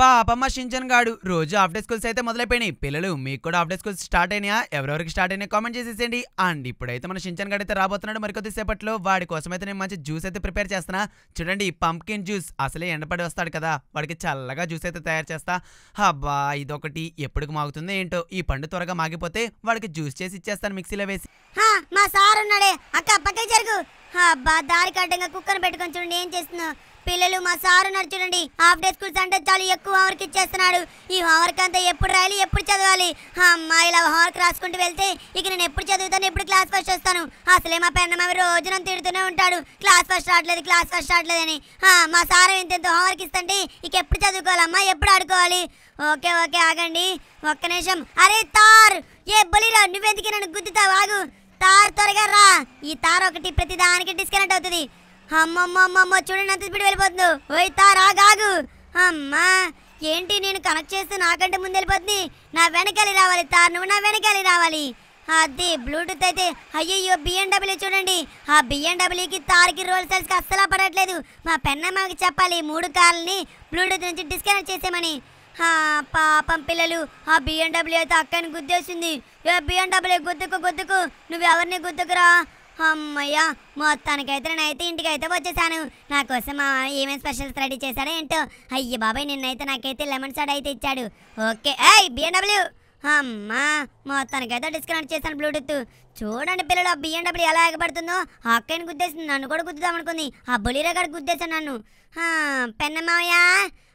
పాపమ్మ షించన్ గాడు రోజు after schools అయితే మొదలైపోయినాయి పిల్లలు మీకు కూడా ఆఫ్టర్ స్కూల్స్ స్టార్ట్ అయినా ఎవరెవరికి స్టార్ట్ అయినా కామెంట్ చేసేసేయండి అండ్ ఇప్పుడైతే మన షించన్ గాడు అయితే రాబోతున్నాడు మరికొద్ది సేపట్లో వాడి కోసం అయితే నేను మంచి జ్యూస్ అయితే ప్రిపేర్ చేస్తాను చూడండి పంప్కిన్ జ్యూస్ అసలే ఎండపడి వస్తాడు కదా వాడికి చల్లగా జ్యూస్ అయితే తయారు చేస్తా అబ్బా ఇదొకటి ఎప్పుడు మాగుతుందో ఏంటో ఈ పండు త్వరగా మాగిపోతే వాడికి జ్యూస్ చేసి ఇచ్చేస్తాను మిక్సీలో వేసి మా సార్ ఉన్నాడే అక్క పక్కకి జరుగు అబ్బా దారి కట్టంగా కుక్కర్ పెట్టుకొని చూడండి ఏం చేస్తున్నావు పిల్లలు మా సారు నడుచుండండి హాఫ్ డే స్కూల్స్ అంటే చాలు ఎక్కువ హోంవర్క్ ఇచ్చేస్తున్నాడు ఈ హోంవర్క్ అంతా ఎప్పుడు రాయాలి ఎప్పుడు చదవాలి అమ్మా ఇలా హోంవర్క్ రాసుకుంటూ వెళ్తే ఇక నేను ఎప్పుడు చదువుతాను ఎప్పుడు క్లాస్ ఫస్ట్ వస్తాను అసలే మా పెన్న రోజు రోజున తిడుతూనే ఉంటాడు క్లాస్ ఫస్ట్ రావట్లేదు క్లాస్ ఫస్ట్ రావట్లేదు అని మా సారు ఇంతెంత హోంవర్క్ ఇస్తండి ఇక ఎప్పుడు చదువుకోవాలమ్మా ఎప్పుడు ఆడుకోవాలి ఓకే ఓకే ఆగండి ఒక్క నిమిషం అరే తార్ ఏ బలిరా నువ్వెందుకే నన్ను గుద్దుతావు ఆగు తార్ త్వరగా రా ఈ తార్ ఒకటి ప్రతి దానికి డిస్కనెక్ట్ అవుతుంది చూడండి అమ్మా ఏంటి నేను కనెక్ట్ చేస్తే నాకంటే ముందు వెళ్ళిపోతుంది నా వెనకాలి రావాలి తార్ నువ్వు నా వెనకాలి రావాలి అది బ్లూటూత్ అయితే అయ్యయ్యో బిఎండబ్ల్యూ చూడండి ఆ బిఎండబ్ల్యూకి తార్కి రోల్ సెల్స్కి అస్సలు పడట్లేదు మా పెన్నమ్మకి చెప్పాలి మూడు కార్లని బ్లూటూత్ నుంచి డిస్కనెక్ట్ చేసామని పాపం పిల్లలు ఆ బిఎండబ్ల్యూ అయితే అక్కని గుద్దేసింది ఏ బిఎండబ్ల్యూ గుద్దుకు గుద్దుకు నువ్వు ఎవరిని గుద్దుకురా అమ్మయ్యా మొత్తానికైతే నేనైతే ఇంటికైతే వచ్చేసాను నా కోసం మా ఏమేమి స్పెషల్స్ రెడీ చేశాడో ఏంటో అయ్యి బాబాయ్ నిన్నైతే నాకైతే లెమన్ సాడ్ అయితే ఇచ్చాడు ఓకే ఏయ్ బిఎండబ్ల్యూ అమ్మా మొత్తానికైతే డిస్కనెక్ట్ చేశాను బ్లూటూత్ చూడండి పిల్లలు ఆ బిఎండబ్ల్యూ ఎలా ఎగబడుతుందో అక్కడిని గుద్దేసింది నన్ను కూడా గుద్దుదామనుకుంది ఆ బొలీరా గారు గుద్దేశాను నన్ను పెన్నమావయ్యా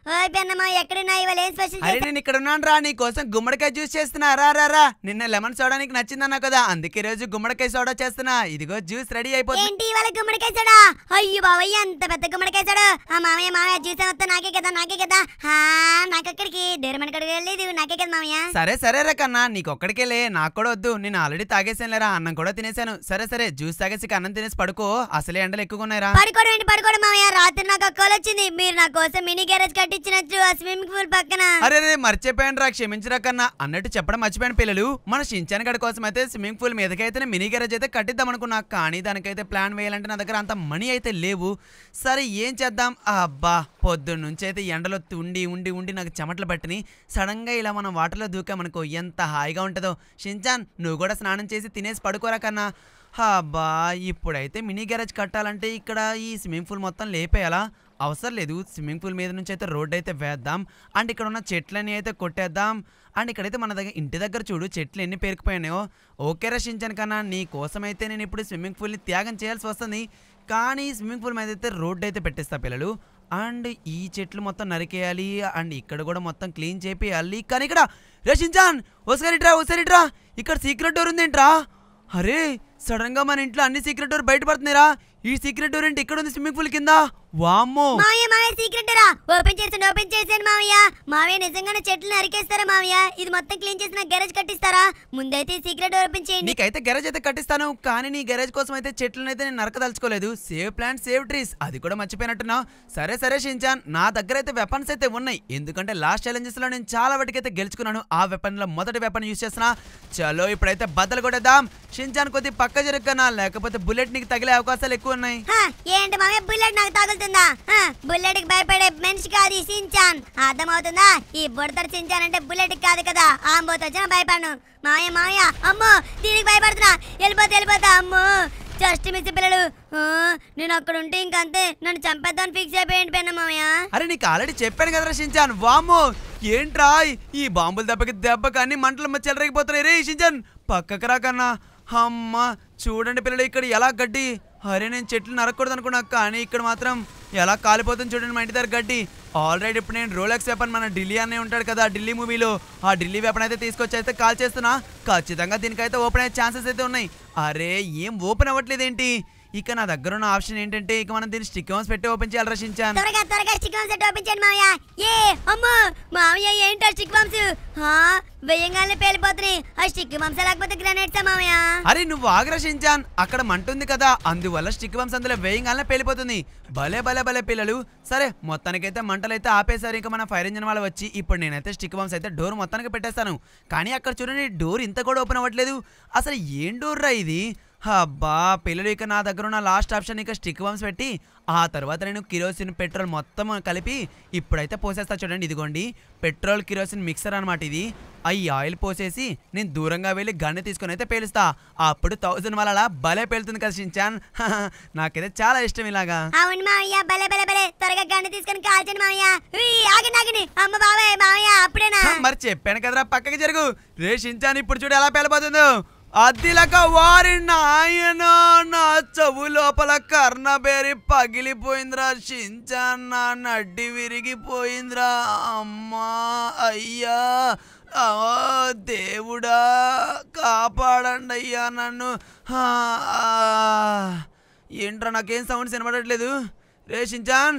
ఇవాళ ఏం అరే నేను ఇక్కడ ఉన్నాను రా నీ కోసం గుమ్మడికాయ జ్యూస్ చేస్తున్నా రా రా రా నిన్న లెమన్ సోడా నీకు నచ్చిందన్నా కదా అందుకే ఈ రోజు గుమ్మడికాయ సోడా చేస్తున్నా ఇదిగో జ్యూస్ రెడీ అయిపోయింది ఇవాళ గుమ్మడికాయ సోడా అయ్యో బావయ్య అంత పెద్ద గుమ్మడికాయ సోడా ఆ మామయ్య మామయ్య జ్యూస్ వస్తే నాకే కదా నాకే కదా నాకొక్కడికి దేరమనకడికి వెళ్ళలేదు నాకే కదా మామయ్య సరే సరే రా కన్నా నీకొక్కడికేలే నాకు కూడా వద్దు నేను ఆల్రెడీ తాగేసాను అన్నం కూడా తినేసాను సరే సరే జ్యూస్ తాగేసి అన్నం తినేసి పడుకో అసలే ఎండలు ఎక్కువ ఉన్నాయి రా పడుకోవడం ఏంటి పడుకోవడం మామయ్య రాత్రి నాకు ఒక్కలు వచ్చింది మీరు నా కోసం మినీ గ్యారేజ్ కట్టి కట్టించినచ్చు ఆ స్విమ్మింగ్ పూల్ పక్కన అరే రే మర్చిపోయాను రా క్షమించరా కన్నా అన్నట్టు చెప్పడం మర్చిపోయాను పిల్లలు మన షించాన్ గడి కోసం అయితే స్విమ్మింగ్ పూల్ మీదకైతే మినీ గ్యారేజ్ అయితే కట్టిద్దాం అనుకున్నా కానీ దానికైతే ప్లాన్ వేయాలంటే నా దగ్గర అంత మనీ అయితే లేవు సరే ఏం చేద్దాం అబ్బా పొద్దున్న నుంచి అయితే ఎండలో ఉండి ఉండి ఉండి నాకు చెమటలు పట్టిని సడన్గా ఇలా మనం వాటర్లో దూకామనుకో ఎంత హాయిగా ఉంటుందో షించాన్ నువ్వు కూడా స్నానం చేసి తినేసి పడుకోరా కన్నా అబ్బా ఇప్పుడైతే మినీ గ్యారేజ్ కట్టాలంటే ఇక్కడ ఈ స్విమ్మింగ్ పూల్ మొత్తం లేపేయాలా అవసరం లేదు స్విమ్మింగ్ పూల్ మీద నుంచి అయితే రోడ్ అయితే వేద్దాం అండ్ ఇక్కడ ఉన్న చెట్లని అయితే కొట్టేద్దాం అండ్ ఇక్కడైతే మన దగ్గర ఇంటి దగ్గర చూడు చెట్లు ఎన్ని పేరుకుపోయినాయో ఓకే రషించాను కన్నా నీ కోసమైతే నేను ఇప్పుడు స్విమ్మింగ్ పూల్ని త్యాగం చేయాల్సి వస్తుంది కానీ స్విమ్మింగ్ పూల్ మీద అయితే రోడ్డు అయితే పెట్టేస్తా పిల్లలు అండ్ ఈ చెట్లు మొత్తం నరికేయాలి అండ్ ఇక్కడ కూడా మొత్తం క్లీన్ చేపేయాలి కానీ ఇక్కడ రషించాన్ ఒకసారిట్రా ఒకసారిట్రా ఇక్కడ సీక్రెట్ డోర్ ఏంట్రా అరే సడన్గా మన ఇంట్లో అన్ని సీక్రెట్ డోర్ బయటపడుతున్నాయిరా ఈ సీక్రెట్ డోర్ ఏంటి ఇక్కడ ఉంది స్విమ్మింగ్ పూల్ కింద వామ్మో మావయ్య మావయ్య సీక్రెట్ డోర్ ఓపెన్ చేసండి ఓపెన్ చేసండి మావయ్య మావయ్య నిజంగానే చెట్లు నరికేస్తారా మావయ్య ఇది మొత్తం క్లీన్ చేసిన గ్యారేజ్ కట్టిస్తారా ముందైతే ఈ సీక్రెట్ డోర్ ఓపెన్ చేయండి నీకైతే గ్యారేజ్ అయితే కట్టిస్తాను కానీ నీ గ్యారేజ్ కోసం అయితే చెట్లను అయితే నేను నరకదలుచుకోలేదు సేవ్ ప్లాంట్ సేవ్ ట్రీస్ అది కూడా మర్చిపోయినట్టున్నా సరే సరే షించాన్ నా దగ్గర అయితే వెపన్స్ అయితే ఉన్నాయి ఎందుకంటే లాస్ట్ ఛాలెంజెస్ లో నేను చాలా వాటికైతే గెలుచుకున్నాను ఆ వెపన్ లో మొదటి వెపన్ యూస్ చేస్తున్నా చలో ఇప్పుడైతే బద్దలు కొట్టేద్దాం షించాన్ కొద్ది పక్క జరగనా లేకపోతే బుల్లెట్ నీకు తగిలే అవకాశాలు ఎక్కువ ఉన్నాయి ఏంటి మామే బుల్లెట్ నాకు తగులుతుందా బుల్లెట్ కి భయపడే మనిషి కాదు ఈ సించాన్ అర్థమవుతుందా ఈ బుడతడు సించాన్ అంటే బుల్లెట్ కాదు కదా ఆంబోతో వచ్చిన భయపడను మాయ మాయ అమ్మో దీనికి భయపడుతున్నా వెళ్ళిపోతా వెళ్ళిపోతా అమ్మో జస్ట్ మిస్ పిల్లలు నేను అక్కడ ఉంటే ఇంకంతే నన్ను చంపేద్దాం ఫిక్స్ అయిపోయింది పెన్న మామయ్య అరే నీకు ఆల్రెడీ చెప్పాను కదా సించాన్ వామో ఏంట్రా ఈ బాంబుల దెబ్బకి దెబ్బ కానీ మంటలు చెలరేగిపోతున్నాయి రే సించాన్ పక్కకు రాకన్నా అమ్మ చూడండి పిల్లలు ఇక్కడ ఎలా గడ్డి అరే నేను చెట్లు నరకూడదు అనుకున్నా కానీ ఇక్కడ మాత్రం ఎలా కాలిపోతుంది చూడండి మా ఇంటి దగ్గర గడ్డి ఆల్రెడీ ఇప్పుడు నేను రోలెక్స్ వెపన్ మన ఢిల్లీ అనే ఉంటాడు కదా ఢిల్లీ మూవీలో ఆ ఢిల్లీ వెపన్ అయితే తీసుకొచ్చి అయితే కాల్ చేస్తున్నా ఖచ్చితంగా దీనికైతే ఓపెన్ అయ్యే ఛాన్సెస్ అయితే ఉన్నాయి అరే ఏం ఓపెన్ అవ్వట్లేదేంటి ఇక నా దగ్గర ఉన్న ఆప్షన్ ఏంటంటే ఇక మనం దీన్ని స్టిక్ హౌస్ పెట్టి ఓపెన్ చేయాలి రచించాను త్వరగా త్వరగా స్టిక్ హౌస్ పెట్టి ఓపెన్ చేయండి మామయ్య ఏ అమ్మో మామయ్య ఏంటో స్టిక్ హౌస్ వెయ్యంగానే పేలిపోతున్నాయి ఆ స్టిక్ బంప్స్ లేకపోతే గ్రానైట్ గ్రానైట్స్ మామయ్య అరే నువ్వు ఆగ్రహించాన్ అక్కడ మంటుంది కదా అందువల్ల స్టిక్ బంప్స్ అందులో వేయంగానే పేలిపోతుంది భలే భలే భలే పిల్లలు సరే మొత్తానికైతే మంటలైతే ఆపేశారు ఇంకా మన ఫైర్ ఇంజిన్ వాళ్ళు వచ్చి ఇప్పుడు నేనైతే స్టిక్ బాంబ్స్ అయితే డోర్ మొత్తానికి పెట్టేస్తాను కానీ అక్కడ చూడండి డోర్ ఇంత కూడా ఓపెన్ అవ్వట్లేదు అసలు ఏం డోర్ రా ఇది అబ్బా పిల్లలు ఇక నా దగ్గర ఉన్న లాస్ట్ ఆప్షన్ ఇక స్టిక్ బంప్స్ పెట్టి ఆ తర్వాత నేను కిరోసిన్ పెట్రోల్ మొత్తం కలిపి ఇప్పుడైతే పోసేస్తా చూడండి ఇదిగోండి పెట్రోల్ కిరోసిన్ మిక్సర్ అనమాట ఇది అవి ఆయిల్ పోసేసి నేను దూరంగా వెళ్ళి గన్ను తీసుకొని అయితే పేలుస్తా అప్పుడు థౌజండ్ వల్ల భలే పేలుతుంది కదా షించాన్ నాకైతే చాలా ఇష్టం ఇలాగా అవును మావయ్య భలే భలే భలే త్వరగా గన్ను తీసుకొని కాల్చండి మావయ్య ఆగండి ఆగండి అమ్మ బాబాయ్ మావయ్య అప్పుడేనా మరి చెప్పాను కదరా పక్కకి జరుగు రే షించాన్ ఇప్పుడు చూడు ఎలా పేలిపోతుందో అదిలక వారి నాయన నా చెవు లోపల కర్ణబేరి పగిలిపోయిందిరా చించాన్న నడ్డి విరిగిపోయిందిరా అమ్మా అయ్యా దేవుడా కాపాడండి అయ్యా నన్ను ఏంట్రా నాకేం సౌండ్స్ వినబడట్లేదు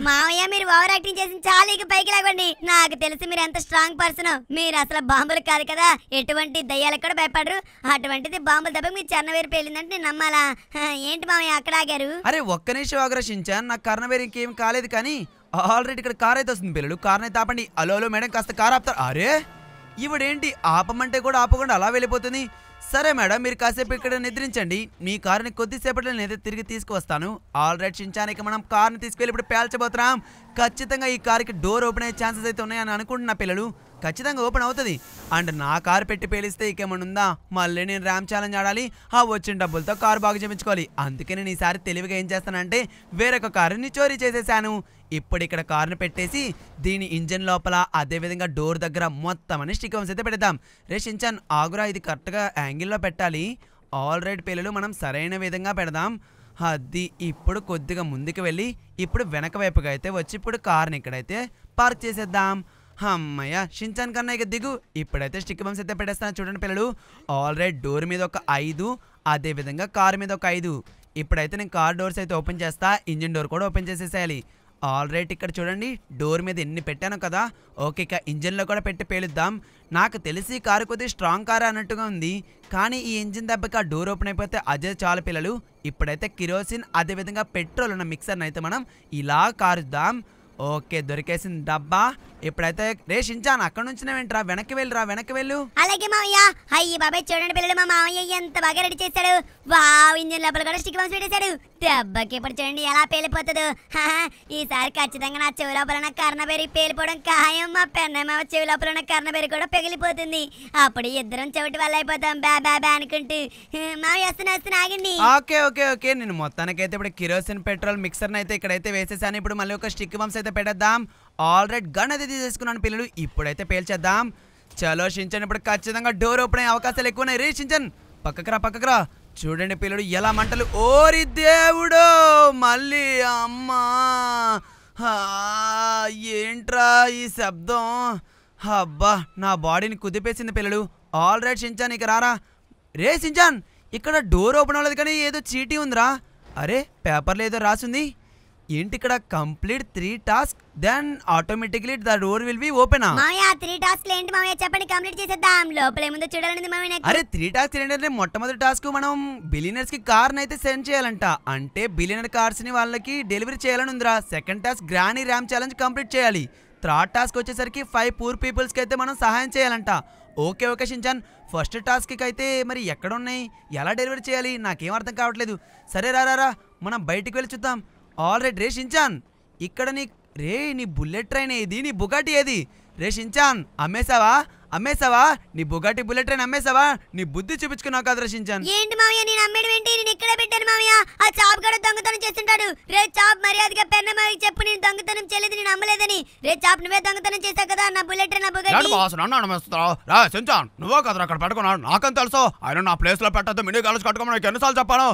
మావయ్య మీరు ఓవర్ యాక్టింగ్ చేసి చాలా ఇక పైకి లాగండి నాకు తెలిసి మీరు ఎంత స్ట్రాంగ్ పర్సన్ మీరు అసలు బాంబులు కాదు కదా ఎటువంటి దయ్యాలకు కూడా భయపడరు అటువంటిది బాంబులు దెబ్బకి మీ చెన్నవేరు పేలిందంటే నేను నమ్మాలా ఏంటి మావయ్య అక్కడ ఆగారు అరే ఒక్క నిమిషం ఆగరా షించాన్ నాకు కర్ణవేరు ఇంకేం కాలేదు కానీ ఆల్రెడీ ఇక్కడ కార్ అయితే వస్తుంది పిల్లలు కార్ అయితే ఆపండి అలో మేడం కాస్త కార్ ఆపుతారు అరే ఈవిడేంటి ఆపమంటే కూడా ఆపకుండా అలా వెళ్ళిపోతుంది సరే మేడం మీరు కాసేపు ఇక్కడ నిద్రించండి మీ కారుని కొద్దిసేపట్లో నేను తిరిగి తీసుకువస్తాను ఆల్రెడీ షించానికి మనం కార్ని తీసుకెళ్ళి ఇప్పుడు పేల్చబోతున్నాం ఖచ్చితంగా ఈ కార్కి డోర్ ఓపెన్ అయ్యే ఛాన్సెస్ అయితే ఉన్నాయని అనుకుంటున్నా పిల్లలు ఖచ్చితంగా ఓపెన్ అవుతుంది అండ్ నా కారు పెట్టి పేలిస్తే ఇంకేమైనా ఉందా మళ్ళీ నేను ర్యామ్ ఛాలెంజ్ ఆడాలి ఆ వచ్చిన డబ్బులతో కారు బాగు చేయించుకోవాలి అందుకే నేను ఈసారి తెలివిగా ఏం చేస్తానంటే వేరొక కారుని చోరీ చేసేసాను ఇప్పుడు ఇక్కడ కారును పెట్టేసి దీని ఇంజన్ లోపల అదేవిధంగా డోర్ దగ్గర మొత్తం అని స్టికర్స్ అయితే పెడదాం రేషించాన్ ఆగురా ఇది కరెక్ట్గా యాంగిల్లో పెట్టాలి ఆల్ రైడ్ పిల్లలు మనం సరైన విధంగా పెడదాం అది ఇప్పుడు కొద్దిగా ముందుకు వెళ్ళి ఇప్పుడు వెనక వైపుగా అయితే వచ్చి ఇప్పుడు కార్ని ఇక్కడైతే పార్క్ చేసేద్దాం అమ్మయ్య షించాన్ కన్నా ఇక దిగు ఇప్పుడైతే స్టిక్ బంప్స్ అయితే పెట్టేస్తాను చూడండి పిల్లలు ఆల్రెడీ డోర్ మీద ఒక ఐదు అదేవిధంగా కార్ మీద ఒక ఐదు ఇప్పుడైతే నేను కార్ డోర్స్ అయితే ఓపెన్ చేస్తా ఇంజిన్ డోర్ కూడా ఓపెన్ చేసేసేయాలి ఆల్రెడీ ఇక్కడ చూడండి డోర్ మీద ఎన్ని పెట్టాను కదా ఓకే ఇక ఇంజిన్లో కూడా పెట్టి పేలుద్దాం నాకు తెలిసి కారు కొద్దిగా స్ట్రాంగ్ కారు అన్నట్టుగా ఉంది కానీ ఈ ఇంజిన్ దెబ్బకి ఆ డోర్ ఓపెన్ అయిపోతే అదే చాలా పిల్లలు ఇప్పుడైతే కిరోసిన్ అదేవిధంగా పెట్రోల్ ఉన్న మిక్సర్ని అయితే మనం ఇలా కారుద్దాం ఓకే దొరికేసింది డబ్బా ఇప్పుడైతే రే షించాన్ అక్కడ నుంచి ఏంట్రా వెనక్కి వెళ్ళురా వెనక్కి వెళ్ళు అలాగే మావయ్య అయ్యి బాబాయ్ చూడండి పిల్లలు మా మావయ్య ఎంత బాగా రెడీ చేశాడు వావ్ ఇంజన్ లోపల కూడా స్టిక్ బాంబ్స్ పెట్టేశాడు దెబ్బకి ఇప్పుడు చూడండి ఎలా పేలిపోతుందో ఈసారి ఖచ్చితంగా నా చెవి లోపల ఉన్న కర్ణబెరి పేలిపోవడం ఖాయం మా పెన్నమ్మ చెవి లోపల కర్ణబెరి కూడా పెగిలిపోతుంది అప్పుడు ఇద్దరం చెవిటి వల్ల అయిపోతాం బ్యా బ్యా బ్యా అనుకుంటూ మా వస్తున్నా వస్తున్నా ఆగండి ఓకే ఓకే ఓకే నేను మొత్తానికైతే ఇప్పుడు కిరోసిన్ పెట్రోల్ మిక్సర్ అయితే ఇక్కడైతే వేసేసాను ఇప్పుడు మళ్ళీ ఒక స్టిక్ బంప్స్ అయితే పెట్టేద్దాం ఆల్రెడీ గన్ అయితే తీసేసుకున్నాను పిల్లలు ఇప్పుడైతే పేల్చేద్దాం చలో షించన్ ఇప్పుడు ఖచ్చితంగా డోర్ ఓపెన్ అయ్యే అవకాశాలు ఎక్కువ ఉన్నాయి రే షించన్ పక్కకు రా చూడండి పిల్లడు ఎలా మంటలు ఓరి దేవుడు మళ్ళీ అమ్మా ఏంట్రా ఈ శబ్దం అబ్బా నా బాడీని కుదిపేసింది పిల్లడు ఆల్ రైట్ సించాన్ ఇక రారా రే సించాన్ ఇక్కడ డోర్ ఓపెన్ అవ్వలేదు కానీ ఏదో చీటీ ఉందిరా అరే పేపర్లో ఏదో రాసింది ఏంటి ఇక్కడ complete three task then automatically the door will be open ఆ మామయ్య త్రీ టాస్క్ ఏంటి మామయ్య చెప్పండి కంప్లీట్ చేసేద్దాం లోపల ఏముందో చూడాలనేది మామయ్య అరే త్రీ టాస్క్ ఏంటంటే మొట్టమొదటి టాస్క్ మనం బిలినర్స్ కి కార్ అయితే సెండ్ చేయాలంట అంటే బిలినర్ కార్స్ ని వాళ్ళకి డెలివరీ చేయాలని ఉందిరా second task granny ram challenge complete చేయాలి థర్డ్ టాస్క్ వచ్చేసరికి ఫైవ్ పూర్ పీపుల్స్కి అయితే మనం సహాయం చేయాలంట ఓకే ఓకే షించాన్ ఫస్ట్ టాస్క్కి అయితే మరి ఎక్కడ ఉన్నాయి ఎలా డెలివరీ చేయాలి నాకేం అర్థం కావట్లేదు సరే రారా మనం బయటికి వెళ్ళి చూద్దాం ఆల్ రైట్ రే షించాన్ ఇక్కడ నీ రే నీ బుల్లెట్ ట్రైన్ ఏది నీ బుగాటి ఏది రే షించాన్ అమ్మేసావా అమ్మేసావా నీ బుగాటి బుల్లెట్ ట్రైన్ అమ్మేసావా నీ బుద్ధి చూపించుకున్నావు కదా రచించాను ఏంటి మామయ్య నేను అమ్మేడు ఏంటి నేను ఇక్కడే పెట్టాను మామయ్య ఆ చాప్ గడ దొంగతనం చేస్తుంటాడు రే చాప్ మర్యాదగా పెన్న మావి చెప్పు నేను దొంగతనం చేయలేదు నేను అమ్మలేదని రే చాప్ నువ్వే దొంగతనం చేశావు కదా నా బుల్లెట్ ట్రైన్ నా బుగాటి బాస్ నన్ను అమ్మేస్తున్నావు రా చెంచాన్ నువ్వో కదరా అక్కడ పెట్టుకున్నావు నాకేం తెలుసు ఆయన నా ప్లేస్ లో పెట్టద్దు మినీ గాలస్ కట్టుకోమని నాకు ఎన్నిసార్లు చెప్పాను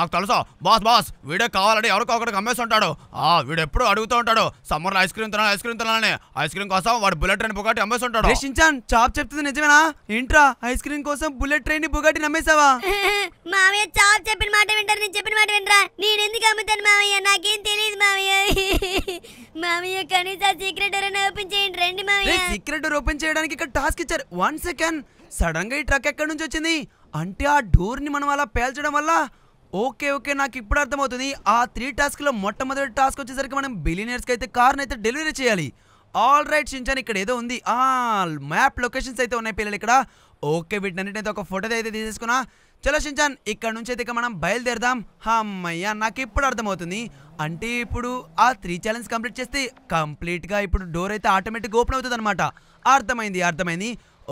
నాకు తెలుసు బాస్ బాస్ వీడే కావాలని ఎవరికో ఒకరికి అమ్మేస్తుంటాడు ఆ వీడు ఎప్పుడు అడుగుతూ ఉంటాడు సమ్మర్ ఐస్ క్రీమ్ తినాలి ఐస్ క్రీమ్ తినాలని ఐస్ క్రీమ్ కోసం వాడు బుల్లెట్ ట్రైన్ బుగాటి రే రచించాను చాప్ చెప్తుంది నిజమేనా ఏంట్రా ఐస్ క్రీమ్ కోసం బుల్లెట్ ట్రైన్ ని బుగాటి నమ్మేసావా మామయ్య చాప్ చెప్పిన మాట వింటారు నేను చెప్పిన మాట వింటరా నేను ఎందుకు అమ్ముతాను మామయ్య నాకేం తెలియదు మామయ్య మామయ్య కనీస సీక్రెట్ డోర్ ఓపెన్ చేయండి రండి మామయ్య సీక్రెట్ డోర్ ఓపెన్ చేయడానికి ఇక్కడ టాస్క్ ఇచ్చారు వన్ సెకండ్ సడన్ గా ఈ ట్రక్ ఎక్కడి నుంచి వచ్చింది అంటే ఆ డోర్ ని మనం అలా పేల్చడం వల్ల ఓకే ఓకే నాకు ఇప్పుడు అర్థమవుతుంది ఆ త్రీ టాస్క్ లో మొట్టమొదటి టాస్క్ వచ్చేసరికి మనం కి అయితే కార్ని అయితే డెలివరీ చేయాలి ఆల్ రైట్ షించాన్ ఇక్కడ ఏదో ఉంది ఆ మ్యాప్ లొకేషన్స్ అయితే ఉన్నాయి పిల్లలు ఇక్కడ ఓకే వీటినన్నిటినైతే ఒక ఫోటో అయితే తీసేసుకున్నా చలో షించాన్ ఇక్కడ నుంచి అయితే ఇక మనం బయలుదేరదాం అమ్మయ్య నాకు ఇప్పుడు అర్థమవుతుంది అంటే ఇప్పుడు ఆ త్రీ ఛాలెంజ్ కంప్లీట్ చేస్తే కంప్లీట్గా ఇప్పుడు డోర్ అయితే ఆటోమేటిక్ ఓపెన్ అవుతుంది అనమాట అర్థమైంది అర్థమైంది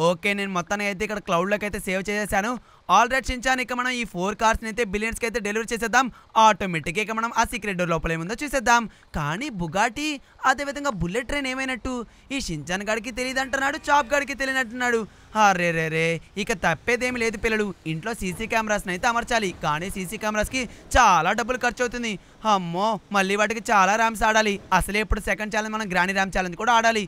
ఓకే నేను మొత్తాన్ని అయితే ఇక్కడ క్లౌడ్లోకి అయితే సేవ్ చేసేసాను ఆల్ రైట్ చించాన్ ఇక మనం ఈ ఫోర్ కార్స్ని అయితే బిలియన్స్కి అయితే డెలివరీ చేసేద్దాం ఆటోమేటిక్గా ఇక మనం ఆ సీక్రెట్ డోర్ లోపల ఏముందో చూసేద్దాం కానీ బుగాటి అదేవిధంగా బుల్లెట్ ట్రైన్ ఏమైనట్టు ఈ షించాన్ గాడికి తెలియదు అంటున్నాడు చాప్ గాడికి తెలియనట్టున్నాడు అరే రే రే ఇక తప్పేదేమి లేదు పిల్లలు ఇంట్లో సీసీ కెమెరాస్ని అయితే అమర్చాలి కానీ సీసీ కెమెరాస్కి చాలా డబ్బులు ఖర్చు అవుతుంది అమ్మో మళ్ళీ వాటికి చాలా ర్యామ్స్ ఆడాలి అసలే ఇప్పుడు సెకండ్ ఛాలెంజ్ మనం గ్రాని ర్యామ్ ఛాలెంజ్ కూడా ఆడాలి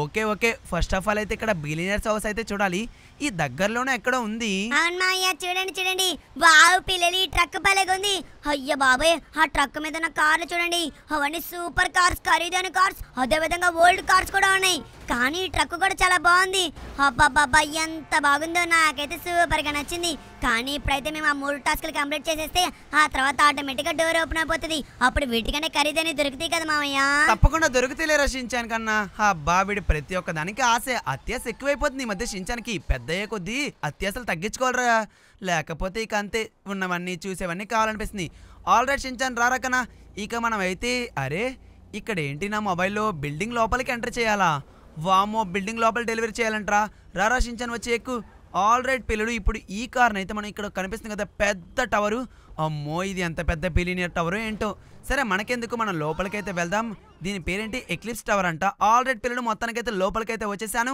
okay okay first of all అయితే ఇక్కడ బిలియనర్స్ హౌస్ అయితే చూడాలి ఈ దగ్గరలోనే ఎక్కడ ఉంది అన్నయ్య చూడండి చూడండి వావ్ పిల్లలు ఈ పలగ ఉంది అయ్య బాబాయ్ ఆ ట్రక్ మీద ఉన్న కార్లు చూడండి అవన్నీ సూపర్ కార్స్ ఖరీదైన కార్స్ అదే విధంగా ఓల్డ్ కార్స్ కూడా ఉన్నాయి కానీ ట్రక్ కూడా చాలా బాగుంది అబ్బాబ్బాబ్బా ఎంత బాగుందో నాకైతే సూపర్ గా నచ్చింది కానీ ఇప్పుడైతే మేము ఆ మూడు టాస్క్లు కంప్లీట్ చేసేస్తే ఆ తర్వాత గా డోర్ ఓపెన్ అయిపోతుంది అప్పుడు వీటికనే ఖరీదని దొరుకుతాయి కదా మామయ్య తప్పకుండా దొరుకుతాయిలే రా షించాన్ కన్నా అబ్బా వీడి ప్రతి ఒక్క దానికి ఆశ అత్యాశ ఎక్కువైపోతుంది ఈ మధ్య షించానికి పెద్ద పెద్దయ్యే కొద్దీ అత్యాసలు తగ్గించుకోవాలరా లేకపోతే ఇక అంతే ఉన్నవన్నీ చూసేవన్నీ కావాలనిపిస్తుంది ఆల్ రైట్ షించాన్ రారా ఇక మనం అయితే అరే ఇక్కడ ఏంటి నా మొబైల్లో బిల్డింగ్ లోపలికి ఎంటర్ చేయాలా వామో బిల్డింగ్ లోపల డెలివరీ చేయాలంటరా రారా షించాన్ వచ్చి ఎక్కు ఆల్ రైట్ పిల్లలు ఇప్పుడు ఈ కార్ని అయితే మనం ఇక్కడ కనిపిస్తుంది కదా పెద్ద టవరు అమ్మో ఇది ఎంత పెద్ద బిలినియర్ టవరు ఏంటో సరే మనకెందుకు మనం లోపలికైతే వెళ్దాం దీని పేరేంటి ఎక్లిప్స్ టవర్ అంట ఆల్ రైట్ పిల్లలు మొత్తానికైతే లోపలికైతే వచ్చేసాను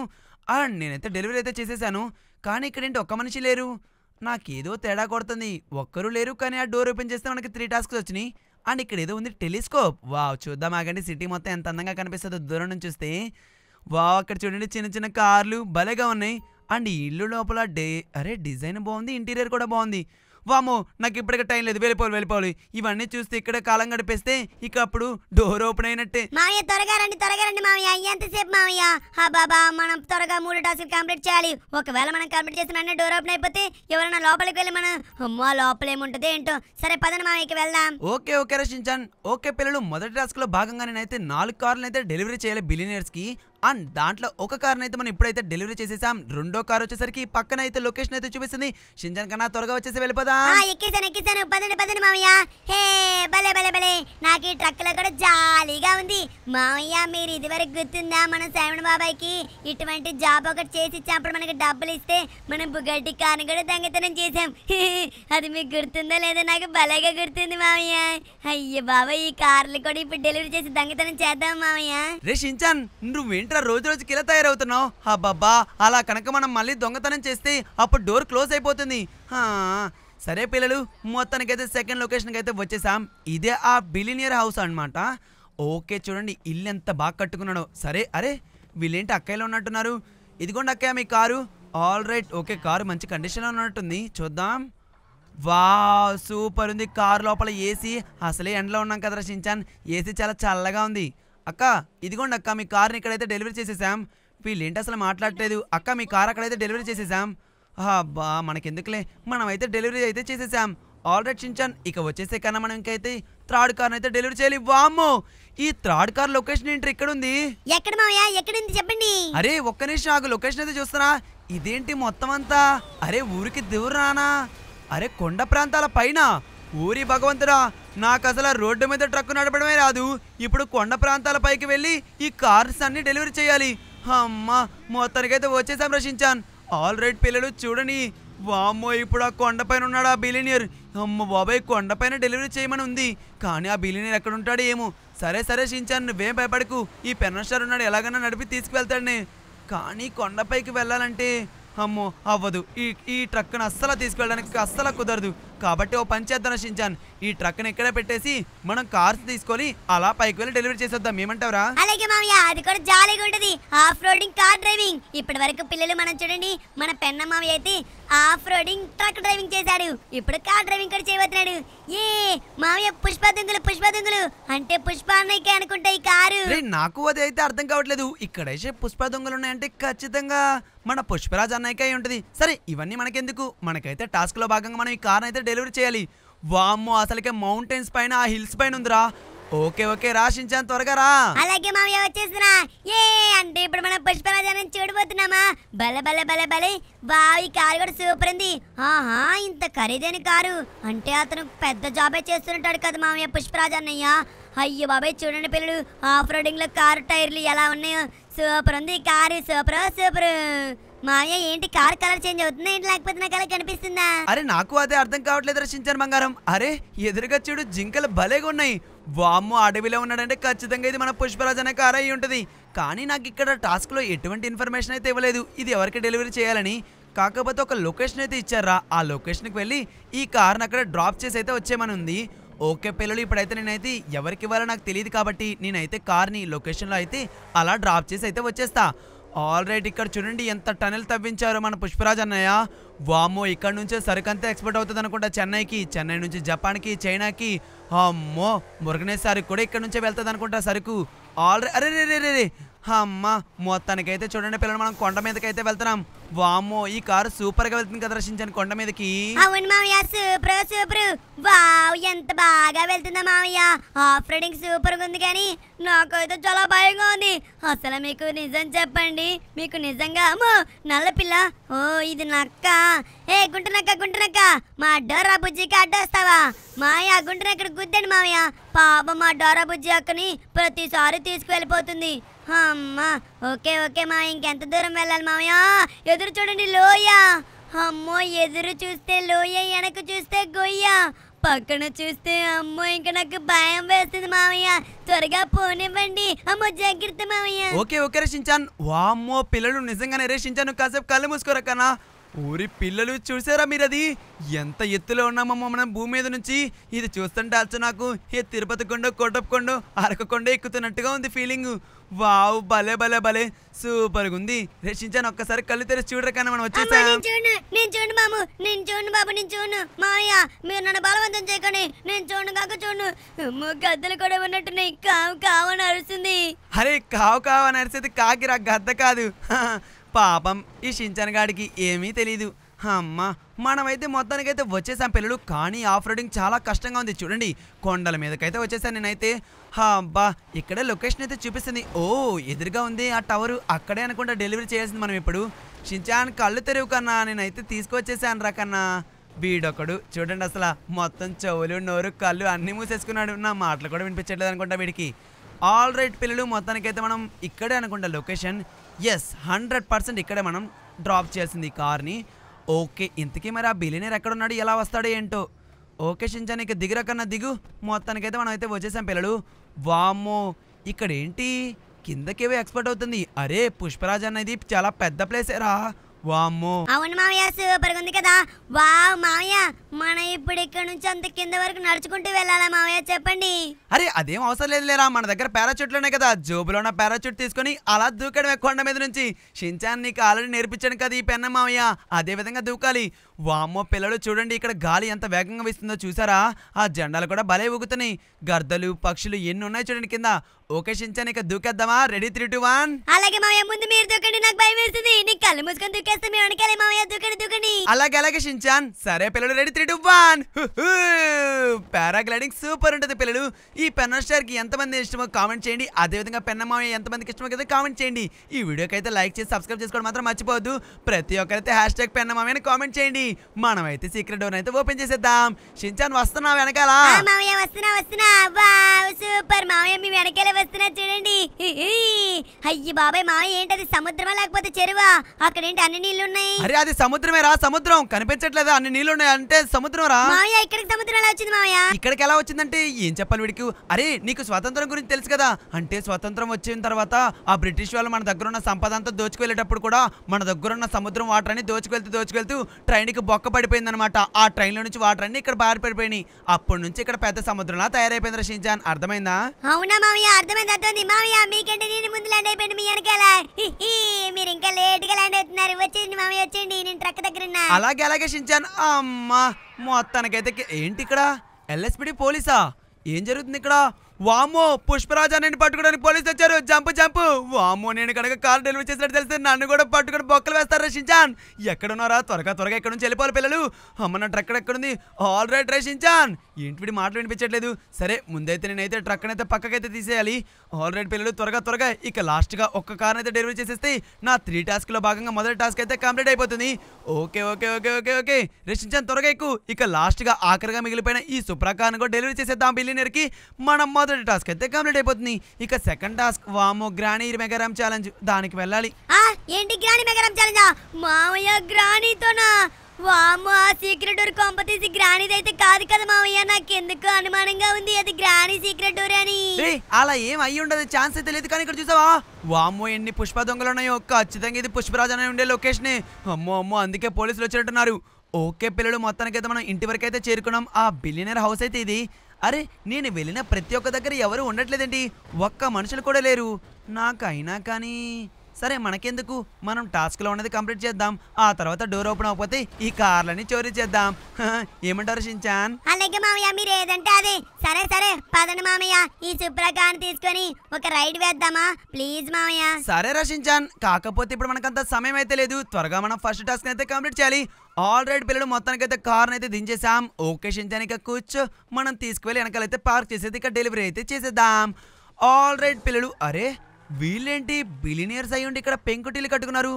నేనైతే డెలివరీ అయితే చేసేసాను కానీ ఇక్కడేంటి ఒక్క మనిషి లేరు నాకేదో తేడా కొడుతుంది ఒక్కరూ లేరు కానీ ఆ డోర్ ఓపెన్ చేస్తే మనకి త్రీ టాస్క్స్ వచ్చినాయి అండ్ ఇక్కడ ఏదో ఉంది టెలిస్కోప్ వావ్ చూద్దాం ఆగండి సిటీ మొత్తం ఎంత అందంగా కనిపిస్తుందో దూరం నుంచి చూస్తే వావ్ అక్కడ చూడండి చిన్న చిన్న కార్లు భలేగా ఉన్నాయి అండ్ ఇల్లు లోపల డే అరే డిజైన్ బాగుంది ఇంటీరియర్ కూడా బాగుంది వామో నాకు ఇప్పటికే టైం లేదు వెళ్ళిపోవాలి వెళ్ళిపోవాలి ఇవన్నీ చూస్తే ఇక్కడ కాలం గడిపేస్తే ఇక అప్పుడు డోర్ ఓపెన్ అయినట్టే మామయ్య త్వరగా రండి త్వరగా రండి మామయ్య అయ్యేంతసేపు మామయ్య హా బాబా మనం త్వరగా మూడు టాస్క్ కంప్లీట్ చేయాలి ఒకవేళ మనం కంప్లీట్ చేసిన డోర్ ఓపెన్ అయిపోతే ఎవరైనా లోపలికి వెళ్ళి మనం అమ్మా లోపల ఏముంటుంది ఏంటో సరే పదన మామయ్యకి వెళ్దాం ఓకే ఓకే రచించాన్ ఓకే పిల్లలు మొదటి టాస్క్ లో భాగంగా నేనైతే నాలుగు కార్లు అయితే డెలివరీ చేయాలి బిలినియర్స్ కి అండ్ దాంట్లో ఒక కార్ అయితే మనం ఇప్పుడైతే డెలివరీ చేసేసాం రెండో కార్ వచ్చేసరికి పక్కన అయితే లొకేషన్ అయితే చూపిస్తుంది షింజన్ కన్నా త్వరగా వచ్చేసి వెళ్ళిపోదా ఎక్కేసాను ఎక్కేసాను మామయ్య హే భలే భలే భలే నాకు ఈ ట్రక్ కూడా జాలీగా ఉంది మామయ్య మీరు ఇదివరకు గుర్తుందా మన శ్రావణ బాబాయ్కి ఇటువంటి జాబ్ ఒకటి చేసి ఇచ్చినప్పుడు మనకి డబ్బులు ఇస్తే మనం బుగడ్డి కార్ని కూడా దొంగతనం చేసాం అది మీకు గుర్తుందో లేదా నాకు భలేగా గుర్తుంది మామయ్య అయ్యే బాబాయ్ ఈ కార్లు కూడా ఇప్పుడు డెలివరీ చేసి దొంగతనం చేద్దాం మామయ్య రే షించాన్ నువ్వేంటి ఏంట్రా రోజు రోజుకి ఇలా తయారవుతున్నావు అబ్బబ్బా అలా కనుక మనం మళ్ళీ దొంగతనం చేస్తే అప్పుడు డోర్ క్లోజ్ అయిపోతుంది సరే పిల్లలు మొత్తానికైతే సెకండ్ లొకేషన్కి అయితే వచ్చేసాం ఇదే ఆ బిలినియర్ హౌస్ అనమాట ఓకే చూడండి ఇల్లు ఎంత బాగా కట్టుకున్నాడో సరే అరే వీళ్ళేంటి అక్కయ్యలో ఉన్నట్టున్నారు ఇదిగోండి అక్కయ్య మీ car all right okay car మంచి కండిషన్లో ఉన్నట్టుంది చూద్దాం వా సూపర్ ఉంది కారు లోపల ఏసీ అసలే ఎండలో ఉన్నాం కదా షించాన్ ఏసీ చాలా చల్లగా ఉంది అక్క ఇదిగోండి అక్క మీ కార్ని ఇక్కడైతే డెలివరీ చేసేసాం వీళ్ళేంటి అసలు మాట్లాడలేదు అక్క మీ కార్ అక్కడైతే డెలివరీ చేసేసాం అబ్బా మనకెందుకులే మనం అయితే డెలివరీ అయితే చేసేసాం ఆల్రెడీ చించాన్ ఇక వచ్చేసే కన్నా మనం ఇంకైతే థర్డ్ కార్ అయితే డెలివరీ చేయాలి వామ్ ఈ థర్డ్ కార్ లొకేషన్ ఏంటి ఇక్కడ ఉంది చెప్పండి అరే ఒక్క నిమిషం నాకు లొకేషన్ అయితే చూస్తున్నా ఇదేంటి మొత్తం అంతా అరే ఊరికి దూరానా అరే కొండ ప్రాంతాల పైన ఊరి భగవంతుడా నాకు అసలు రోడ్డు మీద ట్రక్కు నడపడమే రాదు ఇప్పుడు కొండ ప్రాంతాల పైకి వెళ్ళి ఈ కార్స్ అన్ని డెలివరీ చేయాలి అమ్మ మొత్తానికైతే వచ్చే సంరక్షించాను ఆల్ రైట్ పిల్లలు చూడని వామ్మో ఇప్పుడు ఆ కొండపైన ఉన్నాడు ఆ బిలినియర్ అమ్మ బాబాయ్ కొండపైన డెలివరీ చేయమని ఉంది కానీ ఆ బిలినియర్ ఎక్కడ ఉంటాడు ఏమో సరే సరే షించాన్ నువ్వేం భయపడకు ఈ పెన్నస్టార్ ఉన్నాడు ఎలాగైనా నడిపి తీసుకువెళ్తాడని కానీ కొండపైకి వెళ్ళాలంటే అమ్మో అవ్వదు ఈ ఈ ట్రక్ను అస్సలు తీసుకెళ్ళడానికి అస్సలు కుదరదు కాబట్టి ఓ పని చేద్దాం నశించాన్ ఈ ని ఇక్కడే పెట్టేసి మనం కార్స్ తీసుకొని అలా పైకి వెళ్ళి డెలివరీ చేసేద్దాం ఏమంటావరా అలాగే మామయ్య అది కూడా జాలీగా ఉంటది ఆఫ్ రోడింగ్ కార్ డ్రైవింగ్ ఇప్పటి వరకు పిల్లలు మనం చూడండి మన పెన్న మామయ్య అయితే ఆఫ్ రోడింగ్ ట్రక్ డ్రైవింగ్ చేశాడు ఇప్పుడు కార్ డ్రైవింగ్ కూడా చేయబోతున్నాడు ఏ మామయ్య పుష్ప దుంగులు పుష్ప దుంగులు అంటే పుష్ప అన్నయ్యకి అనుకుంటా ఈ కారు నాకు అది అయితే అర్థం కావట్లేదు ఇక్కడైతే పుష్ప దొంగలు ఉన్నాయంటే ఖచ్చితంగా మన పుష్పరాజ్ అన్నయ్యకే ఉంటది సరే ఇవన్నీ మనకెందుకు మనకైతే టాస్క్ లో భాగంగా మనం ఈ కార్ అయితే డెలివరీ చేయాలి వామ్మో అసలుకే మౌంటైన్స్ పైన ఆ హిల్స్ పైన ఉందిరా ఓకే ఓకే రా త్వరగా రా అలాగే మామయ్య వచ్చేసినా ఏ అంటే ఇప్పుడు మనం పుష్పరాజాన్ని చూడబోతున్నామా బల బల బల బలే వావ్ ఈ కారు కూడా సూపర్ ఉంది ఆహా ఇంత ఖరీదైన కారు అంటే అతను పెద్ద జాబే చేస్తుంటాడు కదా మామయ్య అయ్యా అయ్యో బాబాయ్ చూడండి పిల్లలు ఆఫ్ రోడింగ్ లో కారు టైర్లు ఎలా ఉన్నాయో సూపర్ ఉంది కారు సూపర్ సూపర్ మాయా ఏంటి కార్ కలర్ చేంజ్ అవుతుందా ఏంటి లేకపోతే నా కలర్ కనిపిస్తుందా అరే నాకు అదే అర్థం కావట్లేదు రచించాను బంగారం అరే ఎదురుగా చూడు జింకలు భలేగా ఉన్నాయి వామ్ము అడవిలో ఉన్నాడంటే ఖచ్చితంగా ఇది మన పుష్పరాజ్ అనే కార్ అయి ఉంటుంది కానీ నాకు ఇక్కడ టాస్క్లో ఎటువంటి ఇన్ఫర్మేషన్ అయితే ఇవ్వలేదు ఇది ఎవరికి డెలివరీ చేయాలని కాకపోతే ఒక లొకేషన్ అయితే ఇచ్చారా ఆ లొకేషన్కి వెళ్ళి ఈ కార్ని అక్కడ డ్రాప్ చేసి అయితే వచ్చేమని ఉంది ఓకే పిల్లలు ఇప్పుడైతే నేనైతే ఎవరికి ఇవ్వాలో నాకు తెలియదు కాబట్టి నేనైతే కార్ని లొకేషన్లో అయితే అలా డ్రాప్ చేసి అయితే వచ్చేస్తా ఆల్ రైట్ ఇక్కడ చూడండి ఎంత టనెల్ తవ్వించారు మన పుష్పరాజ్ అన్నయ్య వామో ఇక్కడ నుంచే సరికంతా ఎక్స్పోర్ట్ అవుతుంది అనుకుంటా చెన్నైకి చెన్నై నుంచి జపాన్కి చైనాకి అమ్మో మురగనే కూడా ఇక్కడ నుంచే వెళ్తుంది అనుకుంటా సరుకు ఆల్ అరే రే రే రే అమ్మ మొత్తానికైతే చూడండి పిల్లలు మనం కొండ మీదకి అయితే వెళ్తున్నాం వామ్మో ఈ కారు సూపర్ గా వెళ్తుంది కదా రచించాను కొండ మీదకి అవును మామయ్య సూపర్ సూపర్ వావ్ ఎంత బాగా వెళ్తుందా మామయ్య ఆఫ్ రైడింగ్ సూపర్ గా ఉంది కానీ నాకైతే చాలా భయంగా ఉంది అసలు మీకు నిజం చెప్పండి మీకు నిజంగా అమ్మో నల్ల పిల్ల ఓ ఇది నక్క ఏ గుంటనక్క గుంటనక్క మా డోరా బుజ్జికి అడ్డొస్తావా మాయ గుంటనక్కడ గుద్దండి మామయ్య పాప మా డోరా బుజ్జి అక్కని ప్రతిసారి తీసుకువెళ్ళిపోతుంది అమ్మా ఓకే ఓకే మా ఇంకెంత దూరం వెళ్ళాలి మామయ్య ఎదురు చూడండి లోయ అమ్మో ఎదురు చూస్తే లోయ వెనక చూస్తే గొయ్య పక్కన చూస్తే అమ్మో ఇంకా నాకు భయం వేస్తుంది మామయ్య త్వరగా పోనివ్వండి అమ్మో జాగ్రత్త మామయ్య ఓకే ఓకే రేషించాన్ వామ్మో పిల్లలు నిజంగానే రేషించాను కాసేపు కళ్ళు మూసుకోరా ఊరి పిల్లలు చూసారా అది ఎంత ఎత్తులో ఉన్నామో మనం భూమి మీద నుంచి ఇది చూస్తుంటే అచ్చు నాకు ఏ తిరుపతి కొండ కొట్టపు కొండ అరకు కొండ ఎక్కుతున్నట్టుగా ఉంది ఫీలింగ్ వావ్ భలే భలే భలే సూపర్ గా ఉంది రక్షించాను ఒక్కసారి కళ్ళు తెరిచి చూడరు కానీ మనం వచ్చేసాం నేను చూడు బాబు నేను చూడు బాబు నేను మీరు నన్ను బలవంతం చేయకండి నేను చూడు కాక చూడు గద్దలు కూడా ఉన్నట్టున్నాయి కావు కావు అరుస్తుంది అరే కావు కావు అని అరిసేది కాకిరా గద్ద కాదు పాపం ఈ షించన్ గాడికి ఏమీ తెలీదు అమ్మా మనమైతే మొత్తానికైతే వచ్చేసాం పిల్లలు కానీ ఆఫ్ రోడింగ్ చాలా కష్టంగా ఉంది చూడండి కొండల మీదకైతే వచ్చేసాను నేనైతే అబ్బా ఇక్కడే లొకేషన్ అయితే చూపిస్తుంది ఓ ఎదురుగా ఉంది ఆ టవరు అక్కడే అనుకుంటా డెలివరీ చేయాల్సింది మనం ఇప్పుడు షించాన్ కళ్ళు తెరువు కన్నా నేనైతే తీసుకువచ్చేసాను రా కన్నా వీడొకడు చూడండి అసలు మొత్తం చెవులు నోరు కళ్ళు అన్నీ మూసేసుకున్నాడు నా మాటలు కూడా వినిపించట్లేదు అనుకుంటా వీడికి ఆల్ రైట్ పిల్లలు మొత్తానికైతే మనం ఇక్కడే అనుకుంటా లొకేషన్ ఎస్ హండ్రెడ్ పర్సెంట్ ఇక్కడే మనం డ్రాప్ చేసింది కార్ని ఓకే ఇంతకీ మరి ఆ ఎక్కడ ఎక్కడున్నాడు ఎలా వస్తాడు ఏంటో ఓకే షించా నీకు దిగుర కన్నా దిగు మొత్తానికైతే మనం అయితే వచ్చేసాం పిల్లలు వామ్మో ఇక్కడ ఏంటి కిందకేవో ఎక్స్పర్ట్ అవుతుంది అరే పుష్పరాజ్ అనేది చాలా పెద్ద ప్లేసేరా రా వామ్మో అవును మామయ్య సూపర్ ఉంది కదా వావ్ మామయ్య మనం ఇప్పుడు ఇక్కడ నుంచి అంత కింద వరకు నడుచుకుంటూ వెళ్ళాలా మామయ్య చెప్పండి అరే అదేం అవసరం లేదు లేరా మన దగ్గర పారాచూట్లు ఉన్నాయి కదా జోబులో ఉన్న పారాచూట్ తీసుకొని అలా దూకడం కొండ మీద నుంచి షించాన్ నీకు ఆల్రెడీ నేర్పించాను కదా ఈ పెన్న మామయ్య అదే విధంగా దూకాలి వామ్మో పిల్లలు చూడండి ఇక్కడ గాలి ఎంత వేగంగా వేస్తుందో చూసారా ఆ జెండాలు కూడా భలే ఊగుతున్నాయి గర్దలు పక్షులు ఎన్ని ఉన్నాయి చూడండి కింద ఓకే షించాన్ ఇక దూకేద్దామా రెడీ త్రీ టూ వన్ అలాగే మామయ్య ముందు మీరు దూకండి నాకు భయం వేస్తుంది నీ కళ్ళు మూసుకొని దూకేస్తే మేము వెనకాలే మామయ్య దూకండి దూకండి అలాగే అలాగే షించాన్ సరే పిల్లలు ready three two one paragliding super ఉంటుంది పిల్లలు ఈ పెన్న స్టార్ కి ఎంతమంది ఇష్టమో కామెంట్ చేయండి అదే విధంగా పెన్న మామయ్య ఎంతమందికి ఇష్టమో కదా కామెంట్ చేయండి ఈ వీడియోకి అయితే లైక్ చేసి సబ్స్క్రైబ్ చేసుకోవడం మాత్రం మర్చిపోవద్దు ప్రతి ఒక్కరైతే హ్యాష్ ట్యాగ్ పెన్న మామయ్యని కామెంట్ చేయండి మనమైతే సీక్రెట్ డోర్ అయితే ఓపెన్ చేసేద్దాం షించాన్ వస్తున్నా వెనకాల మామయ్య వస్తున్నా వస్తున్నా వావ్ సూపర్ మామయ్య మీ వెనకాల వస్తున్నా చూడండి అయ్యి బాబాయ్ మామయ్య ఏంటది సముద్రమా లేకపోతే చెరువా అక్కడ ఏంటి అన్ని నీళ్లు ఉన్నాయి అరే అది సముద్రమే రా సముద్రం కనిపించట్లేదు అన్ని నీళ్లు ఉన్నాయి అంటే సముద్రం రా మామయ్య ఇక్కడికి సముద్రం ఎలా వచ్చింది మామయ్య ఇక్కడికి ఎలా వచ్చిందంటే ఏం చెప్పాలి వీడికి అరే నీకు స్వాతంత్రం గురించి తెలుసు కదా అంటే స్వాతంత్రం వచ్చిన తర్వాత ఆ బ్రిటిష్ వాళ్ళు మన దగ్గర ఉన్న సంపద అంతా దోచుకెళ్ళేటప్పుడు కూడా మన దగ్గర ఉన్న సముద్రం వాటర్ అని దోచుకెళ్తూ దోచుకెళ్తూ ట్రైన్ ఇక బొక్క అనమాట ఆ ట్రైన్లో నుంచి వాటర్ అన్ని ఇక్కడ బారి పడిపోయినాయి అప్పటి నుంచి ఇక్కడ పెద్ద సముద్రంలా తయారైపోయింది రషించాన్ అర్థమైందా అవునా మామయ్య అర్థమైంది అర్థమైంది మామయ్య మీకంటే నేను ముందు ల్యాండ్ అయిపోయింది మీ వెనకాల మీరు ఇంకా లేట్ గా ల్యాండ్ అవుతున్నారు వచ్చేయండి మామయ్య వచ్చేయండి నేను ట్రక్ దగ్గర అలాగే అలాగే షించాన్ అమ్మా మొత్తానికైతే ఏంటి ఇక్కడ ఎల్ఎస్పిడి పోలీసా ఏం జరుగుతుంది ఇక్కడ వాము పుష్పరాజ్ నేను పట్టుకోవడానికి పోలీసు వచ్చారు జంపు జంపు వాము నేను కనుక కార్ డెలివరీ చేసినట్టు తెలిస్తే నన్ను కూడా పట్టుకుని బొక్కలు వేస్తారు షించాన్ ఎక్కడున్నారా త్వరగా త్వరగా ఎక్కడ నుంచి వెళ్ళిపోవాలి పిల్లలు అమ్మ నా ట్రక్ ఎక్కడుంది ఆల్ రైట్ రే షించాన్ ఏంటి మాటలు వినిపించట్లేదు సరే ముందైతే నేనైతే ట్రక్ అయితే పక్కకైతే తీసేయాలి ఆల్ రైట్ పిల్లలు త్వరగా త్వరగా ఇక లాస్ట్గా ఒక్క కార్ అయితే డెలివరీ చేసేస్తే నా త్రీ టాస్క్లో భాగంగా మొదటి టాస్క్ అయితే కంప్లీట్ అయిపోతుంది okay okay okay okay okay రక్షించాను త్వరగా ఎక్కువ ఇక లాస్ట్గా ఆఖరిగా మిగిలిపోయిన ఈ సుప్రాకాన్ని కూడా డెలివరీ చేసేద్దాం బిల్లీనర్కి మనం మొదటి టాస్క్ అయితే కంప్లీట్ అయిపోతుంది ఇక సెకండ్ టాస్క్ వామో గ్రానీ మెగరం ఛాలెంజ్ దానికి వెళ్ళాలి ఏంటి గ్రానీ మెగరం ఛాలెంజ్ మామయ్య గ్రానీతోనా వామో ఆ సీక్రెట్ డోర్ కొంప తీసి గ్రానీది అయితే కాదు కదా మామయ్య ఎందుకు అనుమానంగా ఉంది అది గ్రానీ సీక్రెట్ డోర్ అని అలా ఏం అయ్యి ఉండదు ఛాన్స్ తెలియదు కానీ ఇక్కడ చూసావా వామ్మో ఎన్ని పుష్ప దొంగలు ఉన్నాయో ఖచ్చితంగా ఇది పుష్పరాజు అని ఉండే లొకేషన్ అమ్మో అమ్మో అందుకే పోలీసులు వచ్చినట్టున్నారు ఓకే పిల్లలు మొత్తానికైతే మనం ఇంటి వరకు అయితే చేరుకున్నాం ఆ బిలియనర్ హౌస్ అయితే ఇది అరే నేను వెళ్ళిన ప్రతి ఒక్క దగ్గర ఎవరు ఉండట్లేదండి ఒక్క మనుషులు కూడా లేరు నాకైనా కానీ సరే మనకెందుకు మనం టాస్క్లో ఉన్నది కంప్లీట్ చేద్దాం ఆ తర్వాత డోర్ ఓపెన్ అవ్వకపోతే ఈ కార్లని చోరీ చేద్దాం ఏమంటారు షించాన్ అలాగే మామయ్య మీరు ఏదంటే అది సరే సరే పదని మామయ్య ఈ సుప్రకాన్ని తీసుకొని ఒక రైడ్ వేద్దామా ప్లీజ్ మామయ్య సరే రా షించాన్ కాకపోతే ఇప్పుడు మనకంత సమయం అయితే లేదు త్వరగా మనం ఫస్ట్ టాస్క్ అయితే కంప్లీట్ చేయాలి ఆల్ రైట్ పిల్లలు మొత్తానికైతే కార్ని అయితే దించేసాం ఓకే షించానికి కూర్చో మనం తీసుకువెళ్ళి వెనకాలైతే పార్క్ చేసేది ఇక్కడ డెలివరీ అయితే చేసేద్దాం ఆల్ రైట్ పిల్లలు అరే వీళ్ళేంటి బిలినియర్స్ అయ్యుండి ఇక్కడ పెంకుటిల్లు కట్టుకున్నారు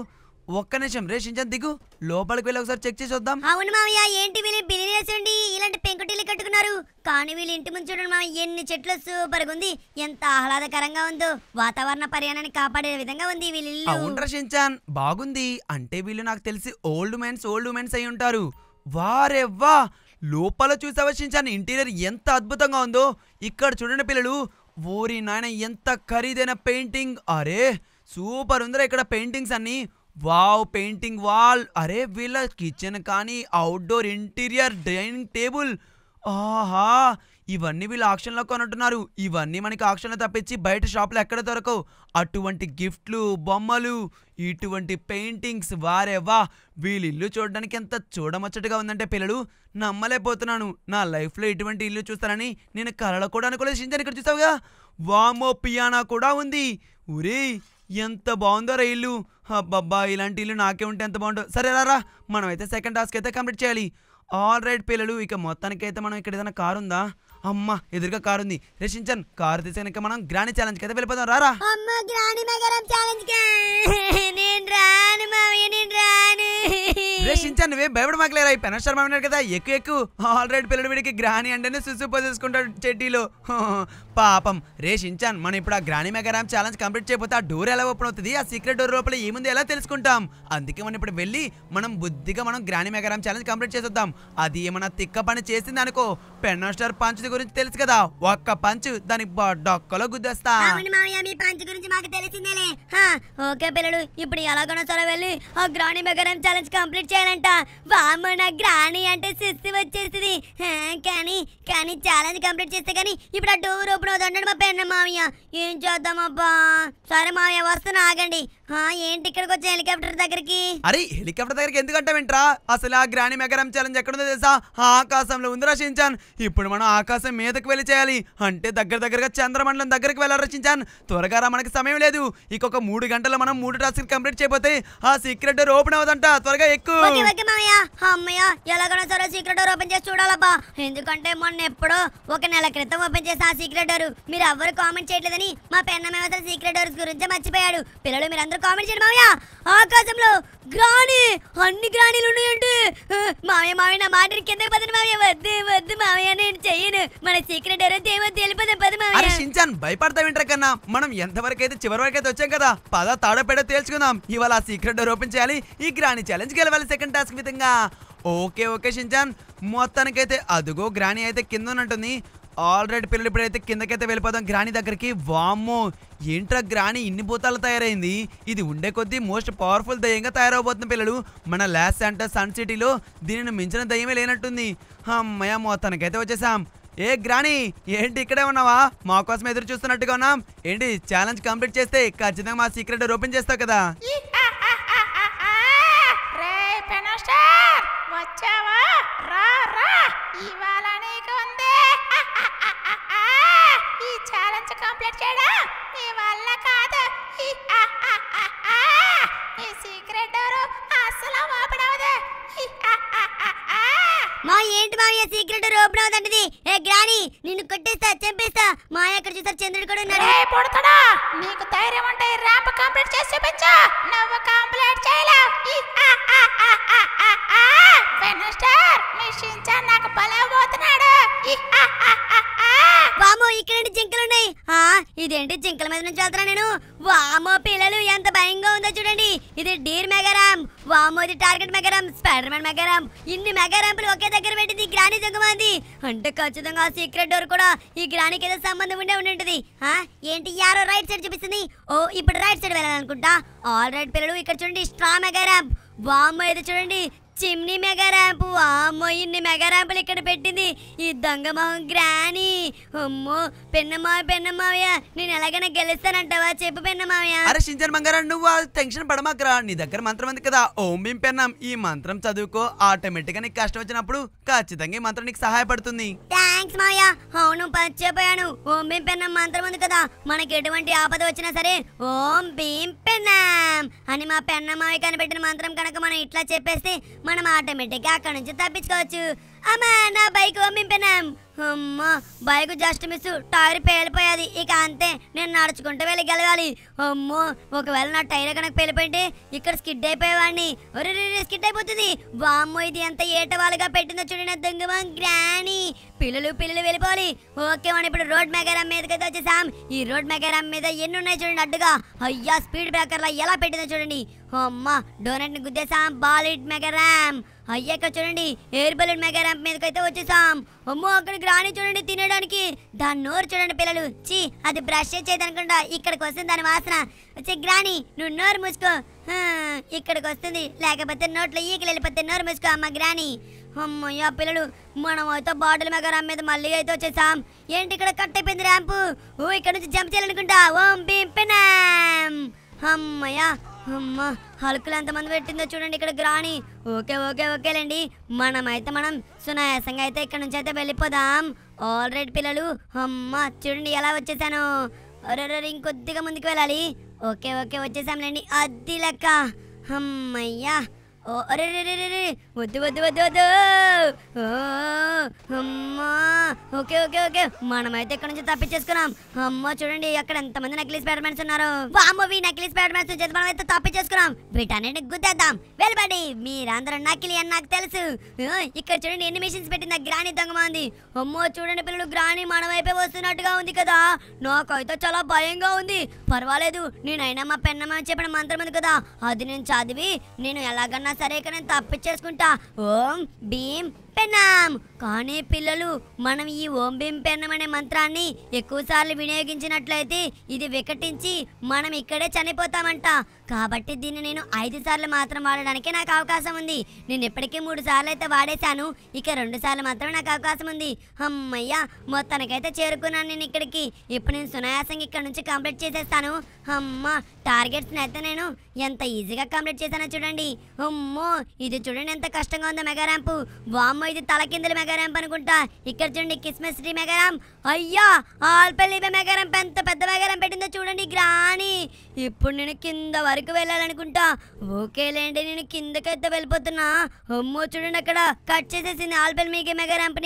ఒక్క నిమిషం రే దిగు లోపలికి వెళ్ళి ఒకసారి చెక్ చేసి వద్దాం అవును మావయ్య ఏంటి వీళ్ళు బిలినేస్ వేసండి ఇలాంటి పెంకుటిల్లు కట్టుకున్నారు కానీ వీళ్ళు ఇంటి ముందు చూడండి మామయ్య ఎన్ని చెట్లు సూపర్గా ఉంది ఎంత ఆహ్లాదకరంగా ఉందో వాతావరణ పర్యాణాన్ని కాపాడే విధంగా ఉంది వీళ్ళు అవును షించాన్ బాగుంది అంటే వీళ్ళు నాకు తెలిసి ఓల్డ్ మెన్స్ ఓల్డ్ మెన్స్ అయి ఉంటారు వారే వా లోపల చూసి అవశించాను ఇంటీరియర్ ఎంత అద్భుతంగా ఉందో ఇక్కడ చూడండి పిల్లలు ఓరి నాయన ఎంత ఖరీదైన పెయింటింగ్ అరే సూపర్ ఉందిరా ఇక్కడ పెయింటింగ్స్ అన్నీ వావ్ పెయింటింగ్ వాల్ అరే వీళ్ళ కిచెన్ కానీ అవుట్డోర్ ఇంటీరియర్ డైనింగ్ టేబుల్ ఆహా ఇవన్నీ వీళ్ళు ఆక్షన్లో కొనుంటున్నారు ఇవన్నీ మనకి ఆక్షన్లో తప్పించి బయట షాప్లో ఎక్కడ దొరకవు అటువంటి గిఫ్ట్లు బొమ్మలు ఇటువంటి పెయింటింగ్స్ వారే వా ఇల్లు చూడడానికి ఎంత చూడమచ్చటగా ఉందంటే పిల్లలు నమ్మలేకపోతున్నాను నా లైఫ్లో ఇటువంటి ఇల్లు చూస్తానని నేను కళలో కూడా అనుకోలేదు షింజన్ ఇక్కడ చూసావుగా వామో పియానా కూడా ఉంది ఊరే ఎంత బాగుందో ఇల్లు అబ్బబ్బా ఇలాంటి ఇల్లు నాకే ఉంటే ఎంత బాగుంటుంది సరే రారా మనమైతే సెకండ్ టాస్క్ అయితే కంప్లీట్ చేయాలి ఆల్ రైట్ పిల్లలు ఇక మొత్తానికైతే మనం ఇక్కడ ఏదైనా కారు ఉందా అమ్మ ఎదురుగా కారు ఉంది రక్షించన్ కారు తీసుకెనక మనం గ్రాని ఛాలెంజ్ కదా వెళ్ళిపోదాం రారా అమ్మ గ్రాని నగరం ఛాలెంజ్ నేను రాను నేను రాను నువ్వే భయపడ మాకలేరా ఈ పెనర్ శర్మ అన్నాడు కదా ఎక్కువ ఎక్కువ ఆల్రెడీ పిల్లడు వీడికి గ్రాని అంటేనే సుసు పోసేసుకుంటాడు చెట్టిలో పాపం రేషించాన్ మనం ఇప్పుడు ఆ గ్రాని మెగారామ్ ఛాలెంజ్ కంప్లీట్ చేయబోతే ఆ డోర్ ఎలా ఓపెన్ అవుతుంది ఆ సీక్రెట్ డోర్ లోపల ఏముంది ఎలా తెలుసుకుంటాం అందుకే మనం ఇప్పుడు వెళ్ళి మనం బుద్ధిగా మనం గ్రాని మెగారామ్ ఛాలెంజ్ కంప్లీట్ చేసేద్దాం అది ఏమైనా తిక్క పని చేసింది అనుకో పెన్నాస్టార్ పంచు పంచ్ గురించి తెలుసు కదా ఒక్క పంచ్ దాని డొక్కలో గుద్దేస్తా మీ పంచ్ గురించి మాకు తెలిసిందేలే ఓకే పిల్లలు ఇప్పుడు ఎలాగోనో సరే వెళ్ళి ఆ గ్రాణి మెగరం ఛాలెంజ్ కంప్లీట్ చేయాలంట వామ్మ నా గ్రాణి అంటే సిస్తి వచ్చేసింది కానీ కానీ ఛాలెంజ్ కంప్లీట్ చేస్తే కానీ ఇప్పుడు ఆ డోర్ ఓపెన్ అవుతుంటాడు మా పెన్న మామయ్య ఏం చేద్దామబ్బా సరే మామయ్య వస్తున్నా ఆగండి ఏంటి ఇక్కడికి వచ్చే హెలికాప్టర్ దగ్గరికి అరే హెలికాప్టర్ దగ్గరికి ఎందుకంటే వింట్రా అసలు ఆ గ్రాని మెగరం ఛాలెంజ్ ఎక్కడుందో తెలుసా ఆకాశంలో ఉంది రచించాను ఇప్పుడు మనం ఆకాశం మీదకి వెళ్ళి చేయాలి అంటే దగ్గర దగ్గరగా చంద్రమండలం దగ్గరికి వెళ్ళాలి రచించాను త్వరగా మనకి సమయం లేదు ఇంకొక మూడు గంటలు మనం మూడు టాస్క్ కంప్లీట్ చేయబోతే ఆ సీక్రెట్ డోర్ ఓపెన్ అవుదంట త్వరగా ఎక్కువ ఎలాగైనా సరే సీక్రెట్ డోర్ ఓపెన్ చేసి చూడాలబ్బా ఎందుకంటే మొన్న ఎప్పుడో ఒక నెల క్రితం ఓపెన్ చేసి ఆ సీక్రెట్ డోర్ మీరు ఎవరు కామెంట్ చేయట్లేదని మా పెన్న మేము సీక్రెట్ డోర్స్ గురించి మర్చిపోయాడు పిల్లలు మీరందరూ కామెంట్ చేయండి మామయ్య ఆకాశంలో గ్రాని అన్ని గ్రాణిలు ఉన్నాయండి మామయ్య మామయ్య నా మాట కింద పదండి మామయ్య వద్దు వద్దు మామయ్య నేను చెయ్యను మన సీక్రెట్ ఎవరో ఏమో తెలిపదాం పద మామయ్య షించాన్ భయపడతావేంటారు కన్నా మనం ఎంతవరకు అయితే చివరి వరకు అయితే వచ్చాం కదా పద తాడపేడ తేల్చుకుందాం ఇవాళ ఆ సీక్రెట్ డోర్ ఓపెన్ చేయాలి ఈ గ్రాని ఛాలెంజ్ గెలవాలి సెకండ్ టాస్క్ విధంగా ఓకే ఓకే షించాన్ మొత్తానికైతే అదుగో గ్రాణి అయితే కింద ఉన్నట్టుంది ఆల్రెడీ పిల్లలు ఇప్పుడైతే కిందకైతే వెళ్ళిపోదాం గ్రాని దగ్గరికి వామ్మో ఏంట్రా గ్రాని ఇన్ని భూతాలు తయారైంది ఇది ఉండే కొద్దీ మోస్ట్ పవర్ఫుల్ దయ్యంగా తయారవబోతున్న పిల్లలు మన లాస్ సెంటర్ సన్ సిటీలో దీనిని మించిన దయ్యమే లేనట్టుంది అమ్మయ్య తనకైతే వచ్చేసాం ఏ గ్రాని ఏంటి ఇక్కడే ఉన్నావా మా కోసం ఎదురు చూస్తున్నట్టుగా ఉన్నాం ఏంటి ఛాలెంజ్ కంప్లీట్ చేస్తే ఖచ్చితంగా మా సీక్రెట్ ఓపెన్ చేస్తావు కదా చంద్రుడు రోపణ అవుతుంటది ఏ గ్రాని నిన్ను కొట్టేస్తా చంపేస్తా మా ఎక్కడ చూసారు చంద్రుడు కూడా ఉన్నాడు ఏ పొడతాడా నీకు ధైర్యం ఉంటే ర్యాంప్ కంప్లీట్ చేసి చూపించా నువ్వు కంప్లీట్ చేయలేవు వెనుస్టార్ మీ వామో జింకలు ఉన్నాయి ఆ ఇదేంటి జింకల మీద నుంచి వెళ్తున్నా నేను వామో పిల్లలు ఎంత భయంగా ఉందో చూడండి ఇది డీర్ మెగారామ్ వామో ఇది target mega ramp Spider Man mega ramp ఇన్ని మెగారాంపులు ఒకే దగ్గర పెట్టింది గ్రాని జంగమంది అంటే ఖచ్చితంగా ఆ సీక్రెట్ డోర్ కూడా ఈ గ్రానికి ఏదో సంబంధం ఉండే ఉండేది ఆ ఏంటి యారో రైట్ సైడ్ చూపిస్తుంది ఓ ఇప్పుడు రైట్ సైడ్ వెళ్ళాలనుకుంటా ఆల్ రైట్ పిల్లలు ఇక్కడ చూడండి స్ట్రా మెగారామ్ వామో ఇది చూడండి చిమ్నీ మెగ ర్యాంపు అమ్మో ఇన్ని మెగ ర్యాంపులు ఇక్కడ పెట్టింది ఈ దొంగ మొహం గ్రాని అమ్మో పెన్నమావ పెన్నమావయ్య నేను ఎలాగైనా గెలుస్తానంటావా చెప్పు పెన్నమావయ్య అరే సింజన్ మంగారా నువ్వు టెన్షన్ పడమాకరా నీ దగ్గర మంత్రం ఉంది కదా ఓం బిం పెన్నం ఈ మంత్రం చదువుకో ఆటోమేటిక్గా నీకు కష్టం వచ్చినప్పుడు ఖచ్చితంగా ఈ మంత్రం నీకు సహాయపడుతుంది థ్యాంక్స్ మావయ్య అవును పచ్చిపోయాను ఓం బిం పెన్నాం మంత్రం ఉంది కదా మనకి ఎటువంటి ఆపద వచ్చినా సరే ఓం బిం పెన్నం అని మా పెన్నమావి కనిపెట్టిన మంత్రం కనుక మనం ఇట్లా చెప్పేస్తే మనం ఆటోమేటిక్గా అక్కడ నుంచి తప్పించుకోవచ్చు అమ్మా నా బైక్ పంపింపినాం అమ్మా బైక్ జస్ట్ మిస్ టైర్ పేలిపోయేది ఇక అంతే నేను నడుచుకుంటూ వెళ్ళి గెలవాలి అమ్మో ఒకవేళ నా టైర్ కనుక పేలిపోయింటే ఇక్కడ స్కిడ్ అయిపోయేవాడిని ఒరే స్కిడ్ అయిపోతుంది వామ్మో ఇది ఎంత ఏటవాలుగా పెట్టిందో చూడండి దొంగ గ్రాని పిల్లలు పిల్లలు వెళ్ళిపోవాలి ఓకే మనం ఇప్పుడు రోడ్ మెగారామ్ మీదకైతే వచ్చేసాం ఈ రోడ్ మెగారామ్ మీద ఎన్ని ఉన్నాయి చూడండి అడ్డుగా అయ్యా స్పీడ్ లా ఎలా పెట్టిందో చూడండి అమ్మ ని గుద్దేసాం బాలిడ్ మెగారామ్ అయ్యాక చూడండి ఎయిర్ బెలూన్ మెగా ర్యాంప్ మీదకి అయితే వచ్చేసాం అమ్మో అక్కడ గ్రాని చూడండి తినడానికి దాని నోరు చూడండి పిల్లలు చీ అది బ్రష్ చేయదనుకుంటా ఇక్కడికి వస్తుంది దాని వాసన వచ్చి గ్రాని నువ్వు నోరు మూసుకో ఇక్కడికి వస్తుంది లేకపోతే నోట్లో ఈకలు వెళ్ళిపోతే నోరు మూసుకో అమ్మ గ్రాని అమ్మయ్య పిల్లలు మనం అయితే బాటిల్ మేక ర్యాంప్ మీద మళ్ళీ అయితే వచ్చేసాం ఏంటి ఇక్కడ కట్ అయిపోయింది ర్యాంపు ఓ ఇక్కడ నుంచి జంప్ చేయాలనుకుంటా ఓం బీం పినాం అమ్మయ్య అమ్మ హల్కులు ఎంతమంది పెట్టిందో చూడండి ఇక్కడ గ్రాణి ఓకే ఓకే ఓకేలేండి మనమైతే మనం సునాయాసంగా అయితే ఇక్కడ నుంచి అయితే వెళ్ళిపోదాం ఆల్రెడీ పిల్లలు అమ్మ చూడండి ఎలా వచ్చేసాను అరే ఇంకొద్దిగా ముందుకు వెళ్ళాలి ఓకే ఓకే వచ్చేసాంలేండి అది లెక్క అమ్మయ్యా ఓ అరే రే రే రే వద్దు వద్దు వద్దు వద్దు అమ్మా ఓకే ఓకే ఓకే మనమైతే ఇక్కడ నుంచి తప్పించేసుకున్నాం అమ్మా చూడండి అక్కడ ఎంతమంది నకిలీ స్పైడర్ మ్యాన్స్ ఉన్నారు వామ్మవి నకిలీ స్పైడర్ మ్యాన్స్ చేసి మనం అయితే తప్పించేసుకున్నాం వీటన్నిటిని గుద్దేద్దాం వెళ్ళబడి మీరందరూ నకిలీ అని నాకు తెలుసు ఇక్కడ చూడండి ఎన్ని మిషన్స్ పెట్టింది గ్రాని దొంగమంది అమ్మో చూడండి పిల్లలు గ్రాని మన వైపే వస్తున్నట్టుగా ఉంది కదా నాకైతే చాలా భయంగా ఉంది పర్వాలేదు నేనైనా మా పెన్నమ్మ చెప్పిన మంత్రం ఉంది కదా అది నేను చదివి నేను ఎలాగన్నా సరే ఇక నేను తప్పించేసుకుంటా ఓం భీమ్ పెన్నాం కానీ పిల్లలు మనం ఈ ఓం భీం పెన్నం అనే మంత్రాన్ని ఎక్కువసార్లు వినియోగించినట్లయితే ఇది వికటించి మనం ఇక్కడే చనిపోతామంట కాబట్టి దీన్ని నేను ఐదు సార్లు మాత్రం వాడడానికి నాకు అవకాశం ఉంది నేను ఇప్పటికీ మూడు సార్లు అయితే వాడేశాను ఇక రెండు సార్లు మాత్రమే నాకు అవకాశం ఉంది అమ్మయ్యా మొత్తానికైతే చేరుకున్నాను నేను ఇక్కడికి ఇప్పుడు నేను సునాయాసంగా ఇక్కడ నుంచి కంప్లీట్ చేసేస్తాను అమ్మ టార్గెట్స్ని అయితే నేను ఎంత ఈజీగా కంప్లీట్ చేశానో చూడండి అమ్మో ఇది చూడండి ఎంత కష్టంగా ఉందో మెగా ర్యాంపు వామ్ అమ్మాయి ఇది తలకిందుల మెగారాంప్ అనుకుంటా ఇక్కడ చూడండి క్రిస్మస్ ట్రీ మెగారాంప్ అయ్యా ఆల్పల్లి మెగారాంప్ ఎంత పెద్ద మెగారాంప్ పెట్టిందో చూడండి గ్రాని ఇప్పుడు నేను కింద వరకు వెళ్ళాలనుకుంటా ఓకేలేండి నేను కిందకైతే వెళ్ళిపోతున్నా అమ్మో చూడండి అక్కడ కట్ చేసేసింది ఆల్పల్లి మీకే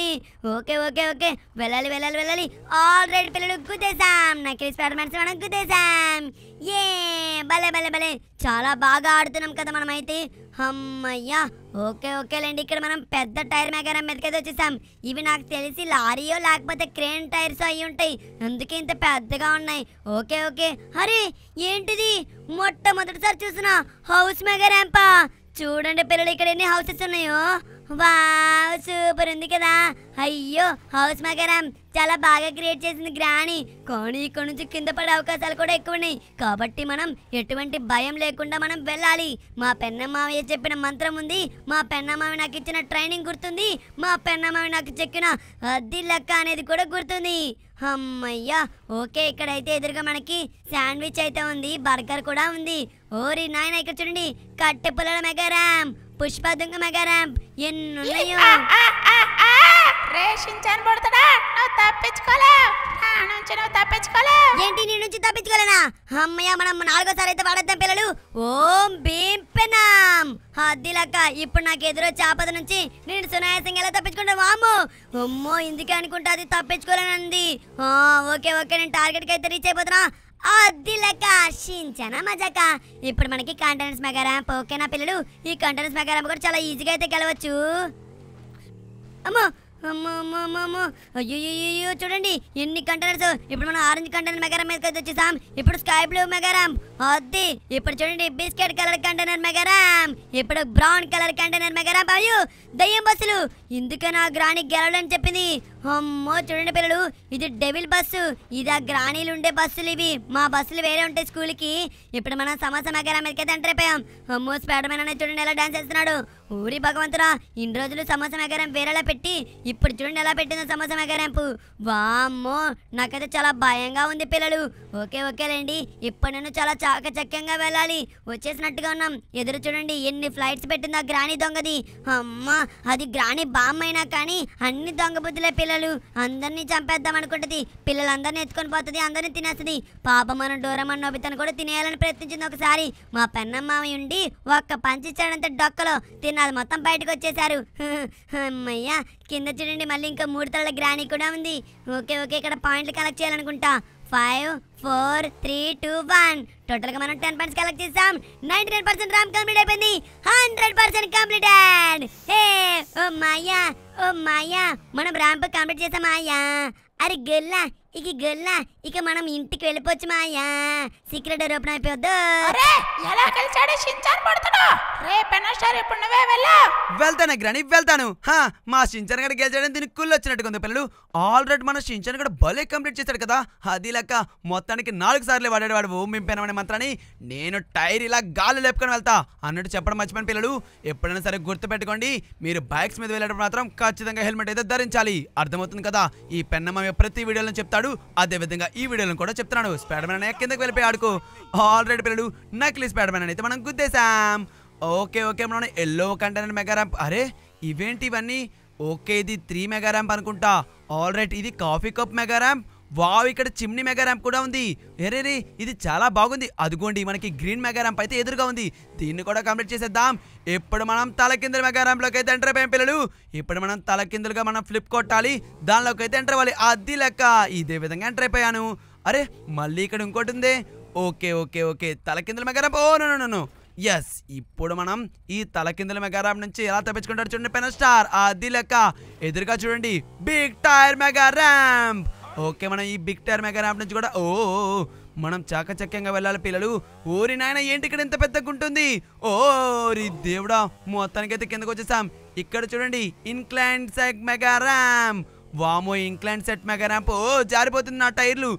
ని ఓకే ఓకే ఓకే వెళ్ళాలి వెళ్ళాలి వెళ్ళాలి ఆల్రెడీ పిల్లలు గుద్దేశాం నా క్రిస్ ప్యాడమెన్స్ మనం గుద్దేశాం ఏ భలే భలే భలే చాలా బాగా ఆడుతున్నాం కదా మనమైతే అమ్మయ్యా ఓకే ఓకేలేండి ఇక్కడ మనం పెద్ద టైర్ మేఘారం మీదకైతే వచ్చేసాం ఇవి నాకు తెలిసి లారీయో లేకపోతే క్రేన్ టైర్స్ అయి ఉంటాయి అందుకే ఇంత పెద్దగా ఉన్నాయి ఓకే ఓకే అరే ఏంటిది మొట్టమొదటిసారి చూసిన హౌస్ మేకర్ ఏంపా చూడండి పిల్లలు ఇక్కడ ఎన్ని హౌసెస్ ఉన్నాయో వావ్ సూపర్ ఉంది కదా అయ్యో హౌస్ మగరం చాలా బాగా క్రియేట్ చేసింది గ్రాని కానీ ఇక్కడ నుంచి కింద పడే అవకాశాలు కూడా ఎక్కువ ఉన్నాయి కాబట్టి మనం ఎటువంటి భయం లేకుండా మనం వెళ్ళాలి మా పెన్నమ్మావయ్య చెప్పిన మంత్రం ఉంది మా పెన్నమ్మావి నాకు ఇచ్చిన ట్రైనింగ్ గుర్తుంది మా పెన్నమ్మావి నాకు చెక్కిన అద్ది లెక్క అనేది కూడా గుర్తుంది అమ్మయ్యా ఓకే ఇక్కడైతే ఎదురుగా మనకి శాండ్విచ్ అయితే ఉంది బర్గర్ కూడా ఉంది ఓరి నాయన ఇక్కడ చూడండి కట్టె పుల్లల పుష్ప దొంగ మగారాం ఎన్నున్నాయో రేషించాను పడతాడా నువ్వు తప్పించుకోలేవు నువ్వు తప్పించుకోలేవు ఏంటి నీ నుంచి తప్పించుకోలేనా అమ్మయ్య మనం నాలుగోసారి అయితే వాడద్దాం పిల్లలు ఓం భీం పెనాం అద్దిలక్క ఇప్పుడు నాకు ఎదురో చేపద నుంచి నేను సునాయాసంగా ఎలా తప్పించుకుంటా వాము అమ్మో ఇందుకే అనుకుంటా అది తప్పించుకోలేనంది ఓకే ఓకే నేను టార్గెట్ కి అయితే రీచ్ అయిపోతున్నా అద్దిలక షించన మజాక ఇప్పుడు మనకి కాంటెనెన్స్ మెగారాంప్ ఓకేనా పిల్లలు ఈ కాంటెన్స్ మెగారాంప్ కూడా చాలా ఈజీగా అయితే గెలవచ్చు అమ్మో అయ్యో చూడండి ఎన్ని కంటైనర్స్ ఇప్పుడు మనం ఆరెంజ్ కంటైనర్ మెగారామ్ మీదకి వచ్చేసాం ఇప్పుడు స్కై బ్లూ మెగారామ్ అది ఇప్పుడు చూడండి బిస్కెట్ కలర్ కంటైనర్ మెగారామ్ ఇప్పుడు బ్రౌన్ కలర్ కంటైనర్ మెగారామ్ అయ్యో దయ్యం బస్సులు ఇందుకే నా గ్రాణి గెలవడం చెప్పింది అమ్మో చూడండి పిల్లలు ఇది డెవిల్ బస్సు ఇది ఆ గ్రాణీలు ఉండే బస్సులు ఇవి మా బస్సులు వేరే ఉంటాయి స్కూల్కి ఇప్పుడు మనం సమోసా మెగారామ్ మీదకి అయితే ఎంటర్ అయిపోయాం అమ్మో స్పేడమైన చూడండి ఎలా డాన్స్ చేస్తున్నాడు ఊరి భగవంతురా ఇన్ని రోజులు సమోసా మేకరం వేరేలా పెట్టి ఇప్పుడు చూడండి ఎలా పెట్టిందో సమోసా మేకరంపు వామ్మో నాకైతే చాలా భయంగా ఉంది పిల్లలు ఓకే ఓకేలేండి ఇప్పుడు నేను చాలా చాకచక్యంగా వెళ్ళాలి వచ్చేసినట్టుగా ఉన్నాం ఎదురు చూడండి ఎన్ని ఫ్లైట్స్ పెట్టిందో గ్రాణి దొంగది అమ్మ అది గ్రాణి బామ్మ అయినా కానీ అన్ని దొంగ బుద్ధులే పిల్లలు అందరినీ చంపేద్దాం అనుకుంటుంది పిల్లలందరినీ ఎత్తుకొని పోతుంది అందరినీ తినేస్తుంది పాప మనం డోరమ్మ నోబితను కూడా తినేయాలని ప్రయత్నించింది ఒకసారి మా పెన్నమ్మ ఉండి ఒక్క పంచిచ్చాడంత డొక్కలో తిన్న కాదు మొత్తం బయటకు వచ్చేసారు అమ్మయ్యా కింద చూడండి మళ్ళీ ఇంకా మూడు తల గ్రానీ కూడా ఉంది ఓకే ఓకే ఇక్కడ పాయింట్లు కలెక్ట్ చేయాలనుకుంటా five four three two one total గా మనం టెన్ పాయింట్స్ కలెక్ట్ చేసాం ninety nine percent ramp complete అయిపోయింది హండ్రెడ్ పర్సెంట్ కంప్లీటెడ్ హే ఓ మాయా ఓ మాయా మనం ర్యాంప్ కంప్లీట్ అయ్యా అరే గెల్లా ఇక గల్ల ఇక మనం ఇంటికి వెళ్ళిపోవచ్చు మాయా సీక్రెట్ ఓపెన్ అయిపోద్దు అరే ఎలా కలిసాడు షించాన్ పడుతున్నా రే పెనస్టార్ ఇప్పుడు నువ్వే వెళ్ళా వెళ్తాను గ్రాని వెళ్తాను హా మా షించాన్ గడ గెలిచాడని దీనికి కుళ్ళు వచ్చినట్టు ఉంది పిల్లలు ఆల్రెడీ మన షించాన్ గడ భలే కంప్లీట్ చేశాడు కదా అది లెక్క మొత్తానికి నాలుగు సార్లు వాడాడు వాడు ఓమింపానమనే మంత్రాన్ని నేను టైర్ ఇలా గాలి లేపుకొని వెళ్తా అన్నట్టు చెప్పడం మర్చిపోయిన పిల్లలు ఎప్పుడైనా సరే గుర్తుపెట్టుకోండి మీరు బైక్స్ మీద వెళ్ళేటప్పుడు మాత్రం ఖచ్చితంగా హెల్మెట్ అయితే ధరించాలి అర్థమవుతుంది కదా ఈ పెన్నమ్మ ప్రతి వీడియోలో చెప్తాడు చెప్తున్నాడు అదేవిధంగా ఈ వీడియోలో కూడా చెప్తున్నాడు స్పైడర్ మ్యాన్ అనే కిందకి వెళ్ళిపోయాడుకు ఆల్రెడీ పిల్లడు నకిలీ స్పైడర్ మ్యాన్ అయితే మనం గుద్దేశాం ఓకే ఓకే మనం ఎల్లో కంటైనర్ మెగా ర్యాంప్ అరే ఇవేంటి ఇవన్నీ ఓకే ఇది త్రీ మెగా ర్యాంప్ అనుకుంటా ఆల్రెడీ ఇది coffee cup mega ramp wow ఇక్కడ చిమ్ని మెగా ర్యాంప్ కూడా ఉంది ఎరేరే ఇది చాలా బాగుంది అదిగోండి మనకి గ్రీన్ మెగా ర్యాంప్ అయితే ఎదురుగా ఉంది దీన్ని కూడా కంప్లీట్ చేసేద్దాం ఇప్పుడు మనం తలకిందుల మెగా ర్యాంప్లోకి అయితే ఎంటర్ అయిపోయాం పిల్లలు ఇప్పుడు మనం తలకిందులుగా మనం ఫ్లిప్ కొట్టాలి దానిలోకి అయితే ఎంటర్ అవ్వాలి అది లెక్క ఇదే విధంగా ఎంటర్ అయిపోయాను అరే మళ్ళీ ఇక్కడ ఇంకోటి ఉంది ఓకే ఓకే ఓకే తలకిందుల mega ramp oh no no yes ఇప్పుడు మనం ఈ తలకిందుల ర్యాంప్ నుంచి ఎలా తప్పించుకుంటారు చూడండి పెన స్టార్ అది లెక్క ఎదురుగా చూడండి big tyre mega ramp okay మనం ఈ బిగ్ టైర్ మెగా యాప్ నుంచి కూడా ఓ మనం చాకచక్యంగా వెళ్ళాలి పిల్లలు ఓరి నాయన ఏంటి ఇక్కడ ఎంత పెద్ద గుంటుంది ఓరి దేవుడా మొత్తానికైతే కిందకు వచ్చేసాం ఇక్కడ చూడండి ఇన్క్లైన్ సెట్ మెగా ర్యామ్ వామో ఇంక్లాండ్ సెట్ మెగా ఓ జారిపోతుంది నా టైర్లు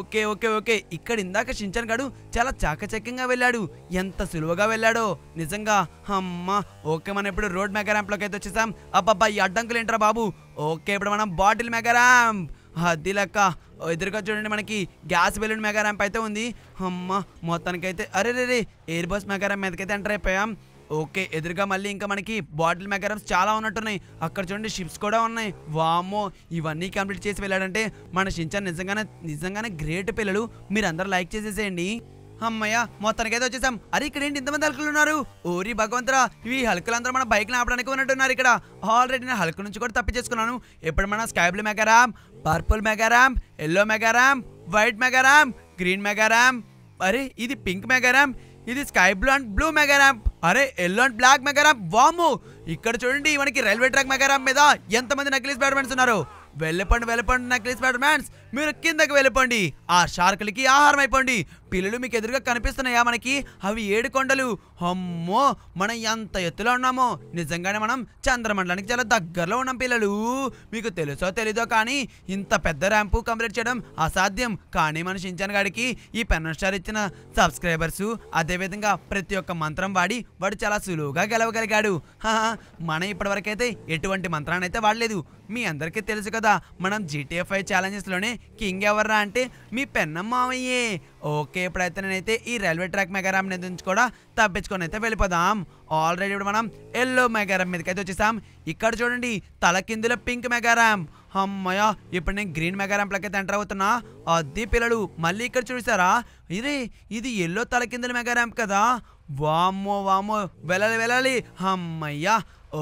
ఓకే ఓకే ఓకే ఇక్కడ ఇందాక షించన్ కాడు చాలా చాకచక్యంగా వెళ్ళాడు ఎంత సులువుగా వెళ్ళాడో నిజంగా అమ్మ ఓకే మనం ఇప్పుడు రోడ్ మెగా ర్యాంప్లోకి అయితే వచ్చేసాం అబ్బాబ్బా ఈ అడ్డంకులు ఏంట్రా బాబు ఓకే ఇప్పుడు మనం బాటిల్ మెగా ర్యాంప్ అది లెక్క ఎదురుగా చూడండి మనకి గ్యాస్ బెలూన్ మెగా ర్యాంప్ అయితే ఉంది అమ్మ మొత్తానికైతే అరే రే రే ఎయిర్ బస్ మెగా ర్యాంప్ మీదకైతే ఎంటర్ అయిపోయాం ఓకే ఎదురుగా మళ్ళీ ఇంకా మనకి బాటిల్ మెగారమ్స్ చాలా ఉన్నట్టున్నాయి అక్కడ చూడండి షిప్స్ కూడా ఉన్నాయి వామో ఇవన్నీ కంప్లీట్ చేసి వెళ్ళాడంటే మన షించా నిజంగానే నిజంగానే గ్రేట్ పిల్లలు మీరందరూ లైక్ చేసేసేయండి మొత్తానికి ఏదో వచ్చేసాం అరే ఇక్కడ ఏంటి ఇంతమంది హల్కులు ఉన్నారు ఓరి భగవంతురా ఇవి హల్కులందరూ మన బైక్ ఆపడానికి ఉన్నట్టున్నారు ఇక్కడ ఆల్రెడీ నేను హల్క నుంచి కూడా తప్పించేసుకున్నాను ఇప్పుడు మన sky blue mega ramp purple mega ramp yellow mega ramp white mega ramp green mega ramp అరే ఇది పింక్ మెగా ర్యామ్ ఇది sky blue and blue mega ramp అరే yellow and black mega ramp వాము ఇక్కడ చూడండి మనకి రైల్వే ట్రాక్ మెగా ర్యామ్ మీద ఎంతమంది నెక్లెస్ బ్యాడ్మెంట్స్ ఉన్నారు వెళ్ళపండి వెళ్ళపండి నెక్లెస్ బ్యాట్మెన్స్ మీరు కిందకి వెళ్ళిపోండి ఆ షార్కులకి ఆహారం అయిపోండి పిల్లలు మీకు ఎదురుగా కనిపిస్తున్నాయా మనకి అవి ఏడు కొండలు అమ్మో మనం ఎంత ఎత్తులో ఉన్నామో నిజంగానే మనం చంద్రమండలానికి చాలా దగ్గరలో ఉన్నాం పిల్లలు మీకు తెలుసో తెలీదో కానీ ఇంత పెద్ద ర్యాంపు కంప్లీట్ చేయడం అసాధ్యం కానీ మన షించాన్ గాడికి ఈ పెన్న స్టార్ ఇచ్చిన సబ్స్క్రైబర్స్ అదేవిధంగా ప్రతి ఒక్క మంత్రం వాడి వాడు చాలా సులువుగా గెలవగలిగాడు మనం ఇప్పటివరకైతే ఎటువంటి మంత్రాన్ని అయితే వాడలేదు మీ అందరికీ తెలుసు కదా మనం జీటీఎఫ్ఐ ఛాలెంజెస్లోనే కింగ్ ఎవర్రా అంటే మీ పెన్న మామయ్యే ఓకే ఇప్పుడైతే నేనైతే ఈ రైల్వే ట్రాక్ మెగారామ్ నుంచి కూడా తప్పించుకొని అయితే వెళ్ళిపోదాం ఆల్రెడీ ఇప్పుడు మనం ఎల్లో మెగారామ్ మీదకి అయితే వచ్చేసాం ఇక్కడ చూడండి తల కిందులో పింక్ మెగారామ్ అమ్మయ్య ఇప్పుడు నేను గ్రీన్ ప్లక్ అయితే ఎంటర్ అవుతున్నా అది పిల్లలు మళ్ళీ ఇక్కడ చూసారా ఇది ఇది ఎల్లో తల కిందుల మెగారామ్ కదా వామ్మో వామ్మో వెళ్ళాలి వెళ్ళాలి అమ్మయ్యా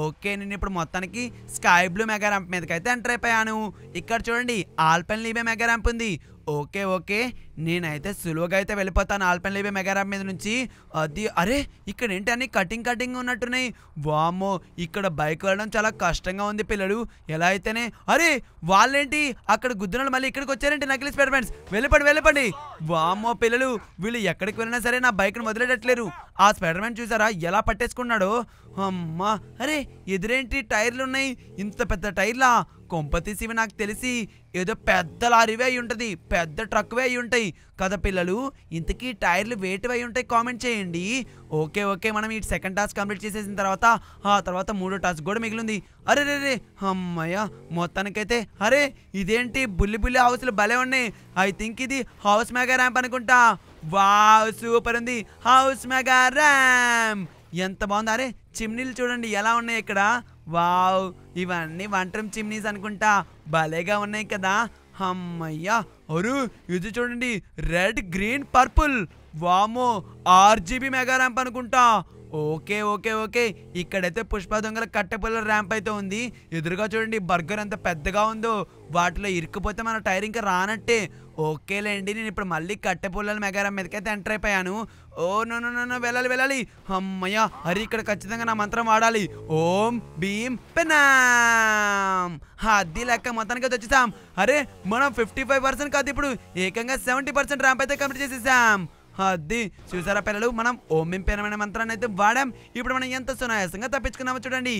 ఓకే నేను ఇప్పుడు మొత్తానికి స్కై బ్లూ మెగా ర్యాంప్ మీదకైతే ఎంటర్ అయిపోయాను ఇక్కడ చూడండి ఆల్పెన్ లీబే మెగా ర్యాంప్ ఉంది ఓకే ఓకే నేనైతే సులువుగా అయితే వెళ్ళిపోతాను ఆల్పెన్లేబే మెగారాప్ మీద నుంచి అది అరే ఇక్కడ అన్ని కటింగ్ కటింగ్ ఉన్నట్టున్నాయి వామ్మో ఇక్కడ బైక్ వెళ్ళడం చాలా కష్టంగా ఉంది పిల్లడు ఎలా అయితేనే అరే వాళ్ళేంటి అక్కడ గుద్దునాలు మళ్ళీ ఇక్కడికి వచ్చారేంటి నకిలీ స్పెర్మెంట్స్ వెళ్ళిపండి వెళ్ళిపండి వామ్మో పిల్లలు వీళ్ళు ఎక్కడికి వెళ్ళినా సరే నా బైక్ను వదిలేటట్లేరు ఆ స్పెర్మెంట్ చూసారా ఎలా పట్టేసుకున్నాడో అమ్మా అరే ఎదురేంటి టైర్లు ఉన్నాయి ఇంత పెద్ద టైర్లా కొంపతీసివి నాకు తెలిసి ఏదో పెద్ద లారీవే అయి ఉంటుంది పెద్ద ట్రక్వే అయి ఉంటాయి కదా పిల్లలు ఇంతకీ టైర్లు అయి ఉంటాయి కామెంట్ చేయండి ఓకే ఓకే మనం ఈ సెకండ్ టాస్క్ కంప్లీట్ చేసేసిన తర్వాత ఆ తర్వాత మూడో టాస్క్ కూడా మిగిలింది అరే రే రే అమ్మయ్య మొత్తానికైతే అరే ఇదేంటి బుల్లి బుల్లి హౌస్లు భలే ఉన్నాయి ఐ థింక్ ఇది హౌస్ మెగా ర్యాంప్ అనుకుంటా వా సూపర్ ఉంది హౌస్ మెగా ర్యాంప్ ఎంత బాగుంది అరే చిమ్నీలు చూడండి ఎలా ఉన్నాయి ఇక్కడ వావ్ ఇవన్నీ వంటరం చిమ్నీస్ అనుకుంటా భలేగా ఉన్నాయి కదా అమ్మయ్యా అరు ఇది చూడండి రెడ్ గ్రీన్ పర్పుల్ వామో ఆర్జీబీ మెగా ర్యాంప్ అనుకుంటా ఓకే ఓకే ఓకే ఇక్కడైతే పుష్ప దొంగల కట్టెపుల్ల ర్యాంప్ అయితే ఉంది ఎదురుగా చూడండి బర్గర్ ఎంత పెద్దగా ఉందో వాటిలో ఇరుక్కుపోతే మన టైర్ ఇంకా రానట్టే ఓకేలేండి నేను ఇప్పుడు మళ్ళీ కట్టెపుల్లల మెగా ర్యాంప్ మీదకైతే ఎంటర్ అయిపోయాను ఓ నో నో నో వెళ్ళాలి వెళ్ళాలి అమ్మయ్య హరి ఇక్కడ ఖచ్చితంగా నా మంత్రం వాడాలి ఓం భీం పెనామ్ అది లెక్క మొత్తానికి వచ్చేసాం అరే మనం ఫిఫ్టీ ఫైవ్ పర్సెంట్ కాదు ఇప్పుడు ఏకంగా సెవెంటీ పర్సెంట్ ర్యాంప్ అయితే కంప్లీట్ చేసేసాం అది చూసారా పిల్లలు మనం ఓం భీం పెనమైన మంత్రాన్ని అయితే వాడాం ఇప్పుడు మనం ఎంత సునాయాసంగా తప్పించుకున్నామో చూడండి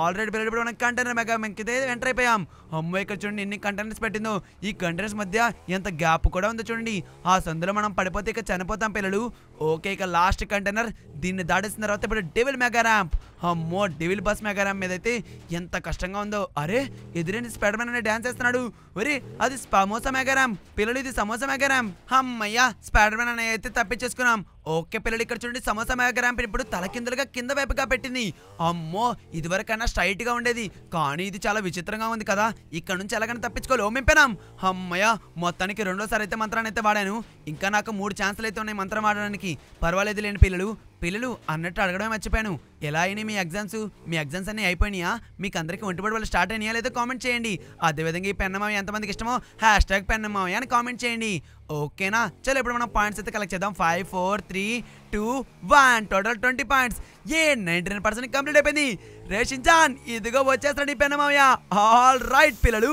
ఆల్రెడీ పెరిగిపోయి మనకి కంటైనర్ మెగా మెంకితే ఎంటర్ అయిపోయాం అమ్మో ఇక్కడ చూడండి ఎన్ని కంటైనర్స్ పెట్టిందో ఈ కంటైనర్స్ మధ్య ఎంత గ్యాప్ కూడా ఉందో చూడండి ఆ సందులో మనం పడిపోతే ఇక చనిపోతాం పిల్లలు ఓకే ఇక లాస్ట్ కంటైనర్ దీన్ని దాడేసిన తర్వాత ఇప్పుడు డివిల్ మెగా ర్యాంప్ అమ్మో డివిల్ బస్ మెగా ర్యాంప్ మీద అయితే ఎంత కష్టంగా ఉందో అరే ఎదురైంది స్పైడర్మెన్ అనే డ్యాన్స్ వేస్తున్నాడు ఒరే అది సమోసా మెగా ర్యాంప్ పిల్లలు ఇది సమోసా మెగా ర్యాంప్ అమ్మయ్యా స్పైడర్మెన్ అనే అయితే తప్పించేసుకున్నాం ఓకే పిల్లలు ఇక్కడ చూడండి సమోసా గ్రాంపిని ఇప్పుడు తల కిందలుగా కింద వైపుగా పెట్టింది అమ్మో ఇదివరకైనా స్ట్రైట్గా ఉండేది కానీ ఇది చాలా విచిత్రంగా ఉంది కదా ఇక్కడ నుంచి ఎలాగైనా తప్పించుకోలే ఓమింపినాం అమ్మయ్య మొత్తానికి రెండోసారి అయితే మంత్రాన్ని అయితే వాడాను ఇంకా నాకు మూడు ఛాన్సులు అయితే ఉన్నాయి మంత్రం ఆడడానికి పర్వాలేదు లేని పిల్లలు పిల్లలు అన్నట్టు అడగడమే మర్చిపోయాను ఎలా అయినాయి మీ ఎగ్జామ్స్ మీ ఎగ్జామ్స్ అన్నీ అయిపోయినాయా మీకు అందరికీ ఒంటిపడి వాళ్ళు స్టార్ట్ అయినాయా లేదా కామెంట్ చేయండి అదేవిధంగా ఈ పెన్నమావి ఎంతమందికి ఇష్టమో హ్యాష్ ట్యాగ్ పెన్నమావి అని కామెంట్ చేయండి ఓకేనా చలో ఇప్పుడు మనం పాయింట్స్ అయితే కలెక్ట్ చేద్దాం five four three two one total twenty points ఏ నైంటీ నైన్ పర్సెంట్ కంప్లీట్ అయిపోయింది రేషన్ జాన్ ఇదిగో వచ్చేస్తాడు ఈ పెన్నమావయ్య ఆల్ రైట్ పిల్లలు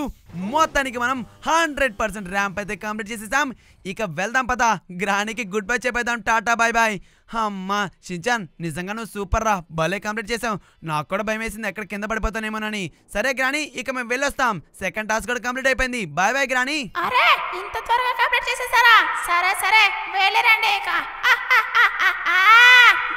మొత్తానికి మనం హండ్రెడ్ పర్సెంట్ ర్యాంప్ అయితే కంప్లీట్ చేసేసాం ఇక వెళ్దాం పదా గ్రానికి గుడ్ బై చెప్పేద్దాం టాటా బాయ్ బాయ్ అమ్మా షించాన్ నిజంగా నువ్వు సూపర్ రా భలే కంప్లీట్ చేసావు నాకు కూడా భయం వేసింది ఎక్కడ కింద పడిపోతానేమోనని సరే గ్రాని ఇక మేము వెళ్ళొస్తాం సెకండ్ టాస్క్ కూడా కంప్లీట్ అయిపోయింది బాయ్ బాయ్ గ్రాని అరే ఇంత త్వరగా కంప్లీట్ చేసేసారా సరే సరే వెళ్ళరండి ఇక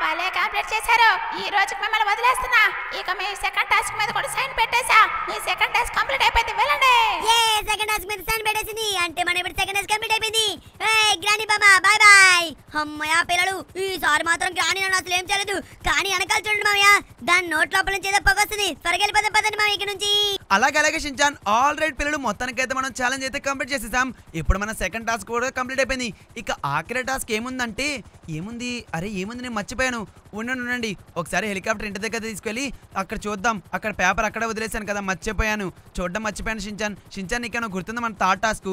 భలే కంప్లీట్ చేశారు ఈ రోజుకి మిమ్మల్ని వదిలేస్తున్నా ఇక మీ సెకండ్ టాస్క్ మీద కూడా సైన్ పెట్టేశా మీ సెకండ్ టాస్క్ కంప్లీట్ అయిపోయింది వెళ్ళండి ఏ సెకండ్ టాస్క్ మీద సైన్ పెట్టేసింది అంటే మన ఇప్పుడు సెకండ్ టాస్క్ కంప్లీట్ అయిపోయింది ఏ గ్రాని బాబా బాయ్ బాయ్ అమ్మయ్య పిల్లలు ఈ ఈసారి మాత్రం కానీ నన్ను అసలు ఏం చేయలేదు కానీ వెనకాల చూడండి మామయ్య దాని నోట్ లోపల నుంచి ఏదో పొగొస్తుంది త్వరగా వెళ్ళిపోతాం పదండి మామయ్య ఇక్కడ నుంచి అలాగే అలాగే షించాన్ ఆల్ రైట్ పిల్లలు మొత్తానికైతే మనం ఛాలెంజ్ అయితే కంప్లీట్ చేసేసాం ఇప్పుడు మన సెకండ్ టాస్క్ కూడా కంప్లీట్ అయిపోయింది ఇక ఆఖరి టాస్క్ ఏముందంటే ఏముంది అరే ఏముంది నేను మర్చిపోయాను ఉండండి ఉండండి ఒకసారి హెలికాప్టర్ ఇంటి దగ్గర తీసుకెళ్ళి అక్కడ చూద్దాం అక్కడ పేపర్ అక్కడ వదిలేశాను కదా మర్చిపోయాను చూడడం మర్చిపోయాను షించాన్ షించాన్ ఇక్కడ గుర్తుంది మన థర్డ్ టాస్క్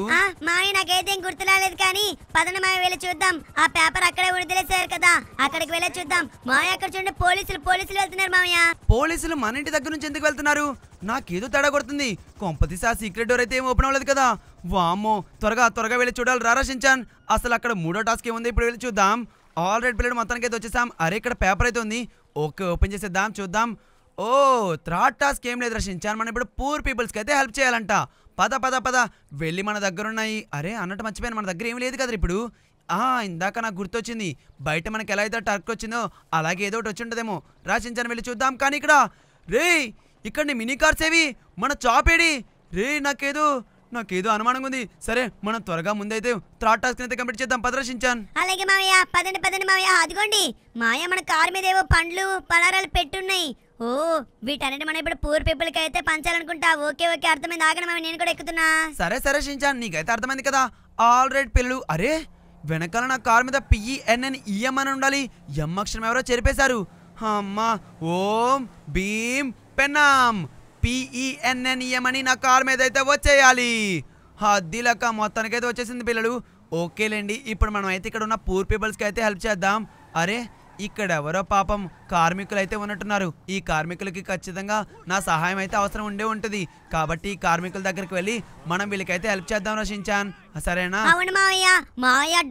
మావి నాకైతే రాలేదు కానీ పదన మావి వెళ్ళి చూద్దాం ఆ పేపర్ అక్కడే వదిలేశారు కదా అక్కడికి వెళ్ళి చూద్దాం మావయ్య అక్కడ చూడండి పోలీసులు పోలీసులు వెళ్తున్నారు మామయ్య పోలీసులు మన ఇంటి దగ్గర నుంచి ఎందుకు వెళ్తున్నారు నాకేదో తేడా కొడుతుంది కొంపతి సార్ సీక్రెట్ డోర్ అయితే ఏం ఓపెన్ అవ్వలేదు కదా వామ్మో త్వరగా త్వరగా వెళ్ళి చూడాలి రారా షించాన్ అసలు అక్కడ మూడో టాస్క్ ఏముంది ఇప్పుడు వెళ్ళి చూద్దాం ఆల్రెడీ పిల్లడు మొత్తానికి అయితే వచ్చేసాం అరే ఇక్కడ పేపర్ అయితే ఉంది ఓకే ఓపెన్ చేసేద్దాం చూద్దాం ఓ థర్డ్ టాస్క్ ఏం లేదు రక్షించాను మనం ఇప్పుడు పూర్ పీపుల్స్కి అయితే హెల్ప్ చేయాలంట పద పద పద వెళ్ళి మన దగ్గర ఉన్నాయి అరే అన్నట్టు మర్చిపోయాను మన దగ్గర ఏం లేదు కదా ఇప్పుడు ఇందాక నాకు గుర్తొచ్చింది బయట మనకి ఎలా అయితే టర్క్ వచ్చిందో అలాగే ఏదో ఒకటి వచ్చింటుందేమో రాసించాను వెళ్ళి చూద్దాం కానీ ఇక్కడ రే ఇక్కడ మినీ కార్స్ ఏవి మన చాపేడి రే నాకేదో నాకేదో అనుమానంగా ఉంది సరే మనం త్వరగా ముందైతే త్రాట్ టాస్క్ అయితే కంప్లీట్ చేద్దాం పదరశించాను అలాగే మామయ్య పదండి పదండి మామయ్య అదిగోండి మాయ మన కార్ మీద ఏవో పండ్లు పలారాలు పెట్టున్నాయి ఓ వీటన్నిటి మనం ఇప్పుడు పూర్ పీపుల్ కి అయితే పంచాలనుకుంటా ఓకే ఓకే అర్థమైంది ఆగడం నేను కూడా ఎక్కుతున్నా సరే సరే షించాన్ నీకైతే అర్థమైంది కదా ఆల్ రైట్ పిల్లలు అరే వెనకాల నా కారు మీద పిఈఎన్ఎన్ ఈఎం e e అని ఉండాలి ఎం అక్షరం ఎవరో చెరిపేశారు అమ్మ ఓం భీమ్ పెన్నాం ఈఎం e అని నా కారు మీద అయితే వచ్చేయాలి అద్దిలక మొత్తానికైతే వచ్చేసింది పిల్లలు ఓకేలేండి ఇప్పుడు మనం అయితే ఇక్కడ ఉన్న పూర్ పీపుల్స్కి అయితే హెల్ప్ చేద్దాం అరే ఇక్కడ ఎవరో పాపం కార్మికులు అయితే ఉన్నట్టున్నారు ఈ కార్మికులకి ఖచ్చితంగా నా సహాయం అయితే అవసరం ఉండే ఉంటుంది కాబట్టి కార్మికుల దగ్గరికి వెళ్ళి మనం వీళ్ళకైతే హెల్ప్ చేద్దాం రచించాన్ సరేనా అవును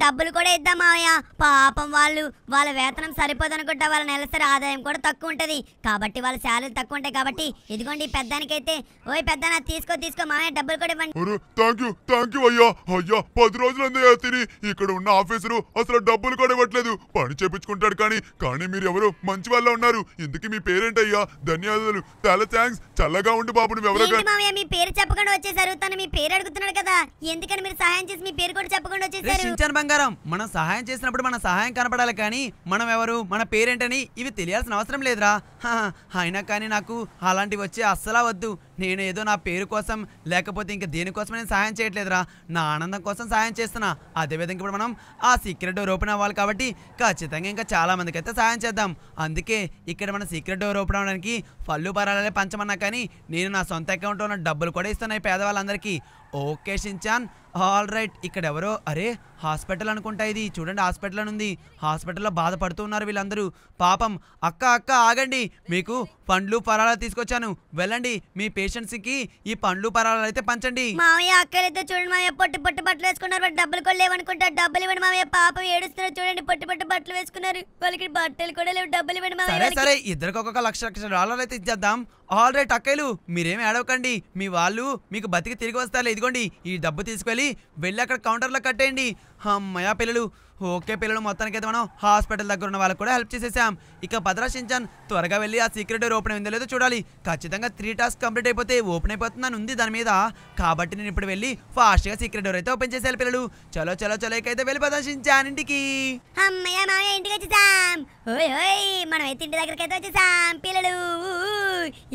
డబ్బులు కూడా ఇద్దాం మావయ్య పాపం వాళ్ళు వాళ్ళ వేతనం సరిపోదు అనుకుంటా వాళ్ళ నెలసరి ఆదాయం కూడా తక్కువ ఉంటది కాబట్టి వాళ్ళ శాలరీ తక్కువ ఉంటాయి కాబట్టి ఇదిగోండి పెద్దానికైతే ఓయ్ పెద్ద తీసుకో తీసుకో మావయ్య డబ్బులు కూడా ఇవ్వండి థ్యాంక్ యూ థ్యాంక్ యూ అయ్యా అయ్యా పది రోజులు తిని ఇక్కడ ఉన్న ఆఫీసరు అసలు డబ్బులు కూడా ఇవ్వట్లేదు పని చేపించుకుంటాడు కానీ కానీ మీరు ఎవరు మంచి మంచి వాళ్ళ ఉన్నారు ఇందుకు మీ పేరేంటయ్యా ధన్యవాదాలు చాలా థ్యాంక్స్ చల్లగా ఉండి బాబు నువ్వు మీ పేరు చెప్పకుండా వచ్చేసారు తను మీ పేరు అడుగుతున్నాడు కదా ఎందుకని మీరు సహాయం చేసి మీ పేరు కూడా చెప్పకుండా వచ్చేసారు బంగారం మనం సహాయం చేసినప్పుడు మన సహాయం కనపడాలి కానీ మనం ఎవరు మన పేరేంటని ఇవి తెలియాల్సిన అవసరం లేదురా అయినా కానీ నాకు అలాంటివి వచ్చి అస్సలా వద్దు నేను ఏదో నా పేరు కోసం లేకపోతే ఇంకా దేనికోసం నేను సహాయం చేయట్లేదురా నా ఆనందం కోసం సహాయం చేస్తున్నా అదేవిధంగా ఇప్పుడు మనం ఆ సీక్రెట్ డోర్ ఓపెన్ అవ్వాలి కాబట్టి ఖచ్చితంగా ఇంకా చాలామందికి అయితే సహాయం చేద్దాం అందుకే ఇక్కడ మన సీక్రెట్ డోర్ ఓపెన్ అవ్వడానికి పళ్ళు పరాలే పంచమన్నా కానీ నేను నా సొంత అకౌంట్లో ఉన్న డబ్బులు కూడా ఇస్తున్నాయి పేదవాళ్ళందరికీ ఓకే షిన్చాన్ ఆల్ రైట్ ఇక్కడ ఎవరో అరే హాస్పిటల్ అనుకుంటా ఇది చూడండి హాస్పిటల్ అని ఉంది హాస్పిటల్లో బాధపడుతూ ఉన్నారు వీళ్ళందరూ పాపం అక్క అక్క ఆగండి మీకు పండ్లు పరాలు తీసుకొచ్చాను వెళ్ళండి మీ పేషెంట్స్కి ఈ పండ్లు పరాలు అయితే పంచండి మామయ్య అక్కలైతే చూడండి మామయ్య పొట్టి పొట్టి బట్టలు వేసుకున్నారు డబ్బులు కూడా లేవనుకుంటా డబ్బులు ఇవ్వండి మామయ్య పాపం ఏడుస్తున్నారు చూడండి పొట్టి పొట్టి బట్టలు వేసుకున్నారు వాళ్ళకి బట్టలు కూడా లేవు డబ్బులు ఇవ్వండి సరే సరే ఇద్దరికి ఒక్కొక్క లక్ష లక్ష డాలర్లు అయితే ఇచ్చేద్దాం ఆల్ రైట్ అక్కలు మీరేమి ఏడవకండి మీ వాళ్ళు మీకు బతికి తిరిగి వస్తారు ఇదిగోండి ఈ డబ్బు తీసుకెళ్ళి వెళ్ళి అక్కడ కౌంటర్లో కట్టేయండి అమ్మయా పిల్లలు ఓకే పిల్లలు మొత్తానికైతే మనం హాస్పిటల్ దగ్గర ఉన్న వాళ్ళకి కూడా హెల్ప్ చేసేసాం ఇక భద్రా షించాన్ త్వరగా వెళ్ళి ఆ సీక్రెట్ డోర్ ఓపెన్ అయిందో లేదో చూడాలి ఖచ్చితంగా త్రీ టాస్క్ కంప్లీట్ అయిపోతే ఓపెన్ అయిపోతుందని ఉంది దాని మీద కాబట్టి నేను ఇప్పుడు వెళ్ళి ఫాస్ట్గా సీక్రెట్ డోర్ అయితే ఓపెన్ చేసేయాలి పిల్లలు చలో చలో చలో అయితే వెళ్ళి భద్రా ఇంటికి పిల్లలు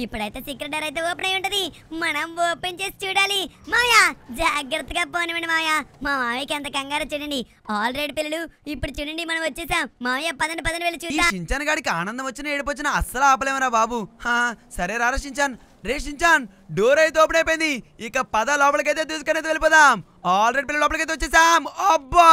ఇప్పుడైతే సీక్రెట్ డోర్ అయితే ఓపెన్ అయి ఉంటది మనం ఓపెన్ చేసి చూడాలి మాయా జాగ్రత్తగా పోనివ్వండి మాయా మా మామయ్యకి ఎంత కంగారు చూడండి ఆల్రెడీ పిల్లలు వాళ్ళు ఇప్పుడు చూడండి మనం వచ్చేసాం మావయ్య పదండి పదండి వెళ్ళి చూద్దాం షించాన్ గాడికి ఆనందం వచ్చిన ఏడిపోచ్చినా అస్సలు ఆపలేమరా బాబు సరే రారా షించాన్ రే షించాన్ డోర్ అయితే ఓపెన్ అయిపోయింది ఇక పద లోపలికైతే తీసుకుని వెళ్ళిపోదాం ఆల్రెడీ పిల్లలు లోపలికైతే వచ్చేసాం అబ్బా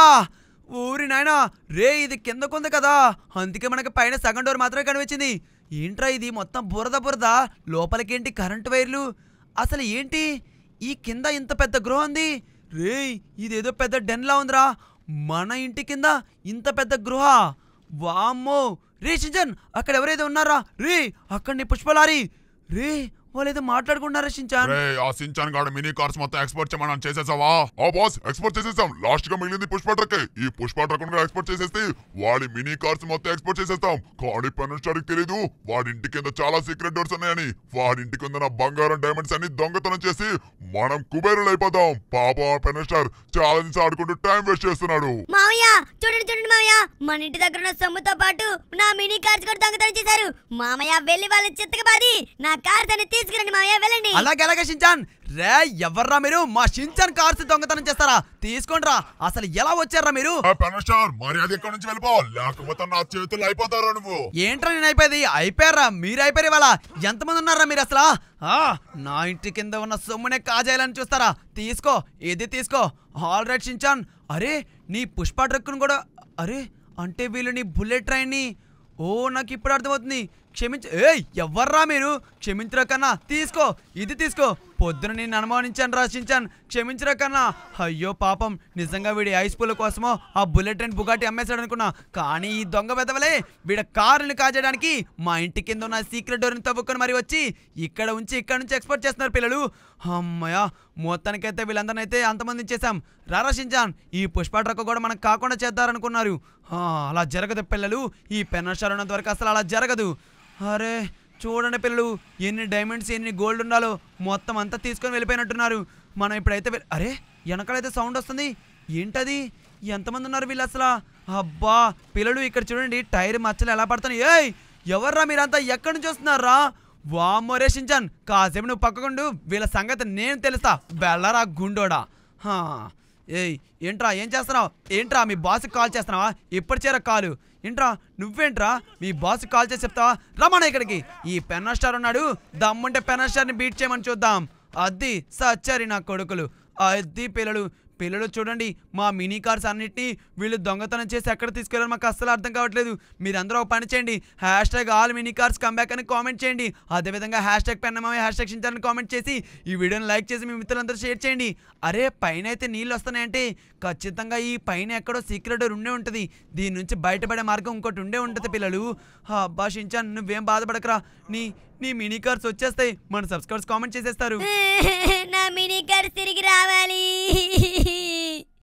ఊరి నాయన రే ఇది ఉంది కదా అందుకే మనకి పైన సగం డోర్ మాత్రమే కనిపించింది ఏంట్రా ఇది మొత్తం బురద బురద లోపలికేంటి కరెంటు వైర్లు అసలు ఏంటి ఈ కింద ఇంత పెద్ద గృహం ఉంది రే ఇదేదో పెద్ద డెన్లా ఉందిరా మన ఇంటి కింద ఇంత పెద్ద గృహ వామ్మో రే సిజన్ అక్కడ ఎవరైతే ఉన్నారా రే అక్కడిని నీ పుష్పలారి రే వాళ్ళేదో మాట్లాడుకున్నారా షించాన్ ఆ సించాన్ గాడు మినీ కార్స్ మొత్తం ఎక్స్పోర్ట్ చేయమని చేసేసావా ఆ బాస్ ఎక్స్పోర్ట్ చేసేసాం లాస్ట్ గా మిగిలింది పుష్ప ట్రక్ ఈ పుష్ప ట్రక్ కూడా ఎక్స్పోర్ట్ చేసేస్తే వాడి మినీ కార్స్ మొత్తం ఎక్స్పోర్ట్ చేసేస్తాం కానీ పనుష్టాడికి తెలీదు వాడి ఇంటి కింద చాలా సీక్రెట్ డోర్స్ ఉన్నాయని వాడి ఇంటి కింద బంగారం డైమండ్స్ అన్ని దొంగతనం చేసి మనం కుబేరులు అయిపోతాం పాప పెనస్టార్ చాలా దిశ ఆడుకుంటూ టైం వేస్ట్ చేస్తున్నాడు మావయ్య చూడండి చూడండి మావయ్య మన ఇంటి దగ్గర ఉన్న సొమ్ముతో పాటు నా మినీ కార్స్ కూడా దొంగతనం చేశారు మామయ్య వెళ్ళి వాళ్ళ చిత్తకబాది నా కార్స్ అని తీసుకురండి మామయ్య వెళ్ళండి అలాగే అలాగే షించాన్ రే ఎవర్రా మీరు మా షించాన్ కార్స్ దొంగతనం చేస్తారా తీసుకోండి రా అసలు ఎలా వచ్చారా మీరు మర్యాద ఇక్కడ నుంచి వెళ్ళిపో లేకపోతే నా చేతులు అయిపోతారా నువ్వు ఏంట్రా నేను అయిపోయింది అయిపోయారా మీరు అయిపోయారు ఇవాళ ఎంతమంది ఉన్నారా మీరు అసలు నా ఇంటి కింద ఉన్న సొమ్మునే కాజేయాలని చూస్తారా తీసుకో ఏది తీసుకో ఆల్ రైట్ షించాన్ అరే నీ పుష్ప ట్రక్కును కూడా అరే అంటే వీళ్ళు నీ బుల్లెట్ ట్రైన్ని ఓ నాకు ఇప్పుడు అర్థమవుతుంది క్షమించ ఏయ్ ఎవర్రా మీరు క్షమించరా కన్నా తీసుకో ఇది తీసుకో పొద్దున నేను అనుమానించాను రాశించాను క్షమించరా కన్నా అయ్యో పాపం నిజంగా వీడి ఐస్ పూల కోసమో ఆ బుల్లెట్ అండ్ బుగాటి అమ్మేశాడు అనుకున్నా కానీ ఈ దొంగ వెదవలే వీడ కారుని కాజేయడానికి మా ఇంటి కింద ఉన్న సీక్రెట్ డోర్ని తవ్వుకొని మరి వచ్చి ఇక్కడ ఉంచి ఇక్కడ నుంచి ఎక్స్పోర్ట్ చేస్తున్నారు పిల్లలు అమ్మయ్యా మొత్తానికైతే వీళ్ళందరినీ అయితే అంతమంది చేశాం రా షించాన్ ఈ పుష్ప ట్రక్ కూడా మనం కాకుండా చేద్దారనుకున్నారు అలా జరగదు పిల్లలు ఈ పెన్నషాలు ఉన్నంత వరకు అసలు అలా జరగదు అరే చూడండి పిల్లలు ఎన్ని డైమండ్స్ ఎన్ని గోల్డ్ ఉండాలో మొత్తం అంతా తీసుకొని వెళ్ళిపోయినట్టున్నారు మనం ఇప్పుడైతే అరే వెనకాలైతే సౌండ్ వస్తుంది ఏంటది ఎంతమంది ఉన్నారు వీళ్ళు అసలు అబ్బా పిల్లలు ఇక్కడ చూడండి టైర్ మచ్చలు ఎలా పడుతున్నాయి ఏయ్ ఎవర్రా మీరంతా ఎక్కడి నుంచి వస్తున్నారా వామోరే షించాన్ కాసేపు నువ్వు పక్కకుండు వీళ్ళ సంగతి నేను తెలుస్తా వెళ్ళరా గుండోడా ఏయ్ ఏంట్రా ఏం చేస్తున్నావు ఏంట్రా మీ బాస్కి కాల్ చేస్తున్నావా ఇప్పటి చేర కాలు ఏంట్రా నువ్వేంట్రా మీ బాస్ కాల్ చేసి చెప్తావా రమణ ఇక్కడికి ఈ పెన్నా స్టార్ ఉన్నాడు దమ్ముంటే పెన్నా స్టార్ని బీట్ చేయమని చూద్దాం అద్దీ సచ్చారి నా కొడుకులు అద్దీ పిల్లలు పిల్లలు చూడండి మా మినీ కార్స్ అన్నింటినీ వీళ్ళు దొంగతనం చేసి ఎక్కడ తీసుకెళ్ళారు మాకు అస్సలు అర్థం కావట్లేదు మీరందరూ ఒక పని చేయండి hashtag all mini cars comeback అని కామెంట్ చేయండి అదేవిధంగా హ్యాష్ ట్యాగ్ పెన్నమమే హ్యాష్ ట్యాగ్ చించాలని కామెంట్ చేసి ఈ వీడియోని లైక్ చేసి మీ మిత్రులందరూ షేర్ చేయండి అరే పైన అయితే నీళ్ళు వస్తున్నాయంటే ఖచ్చితంగా ఈ పైన ఎక్కడో సీక్రెట్ ఉండే ఉంటుంది దీని నుంచి బయటపడే మార్గం ఇంకోటి ఉండే ఉంటుంది పిల్లలు అబ్బా షించాన్ నువ్వేం బాధపడకరా నీ నీ మినీ కార్స్ వచ్చేస్తాయి మన సబ్స్క్రైబర్స్ కామెంట్ చేసేస్తారు నా మినీ కార్స్ తిరిగి రావాలి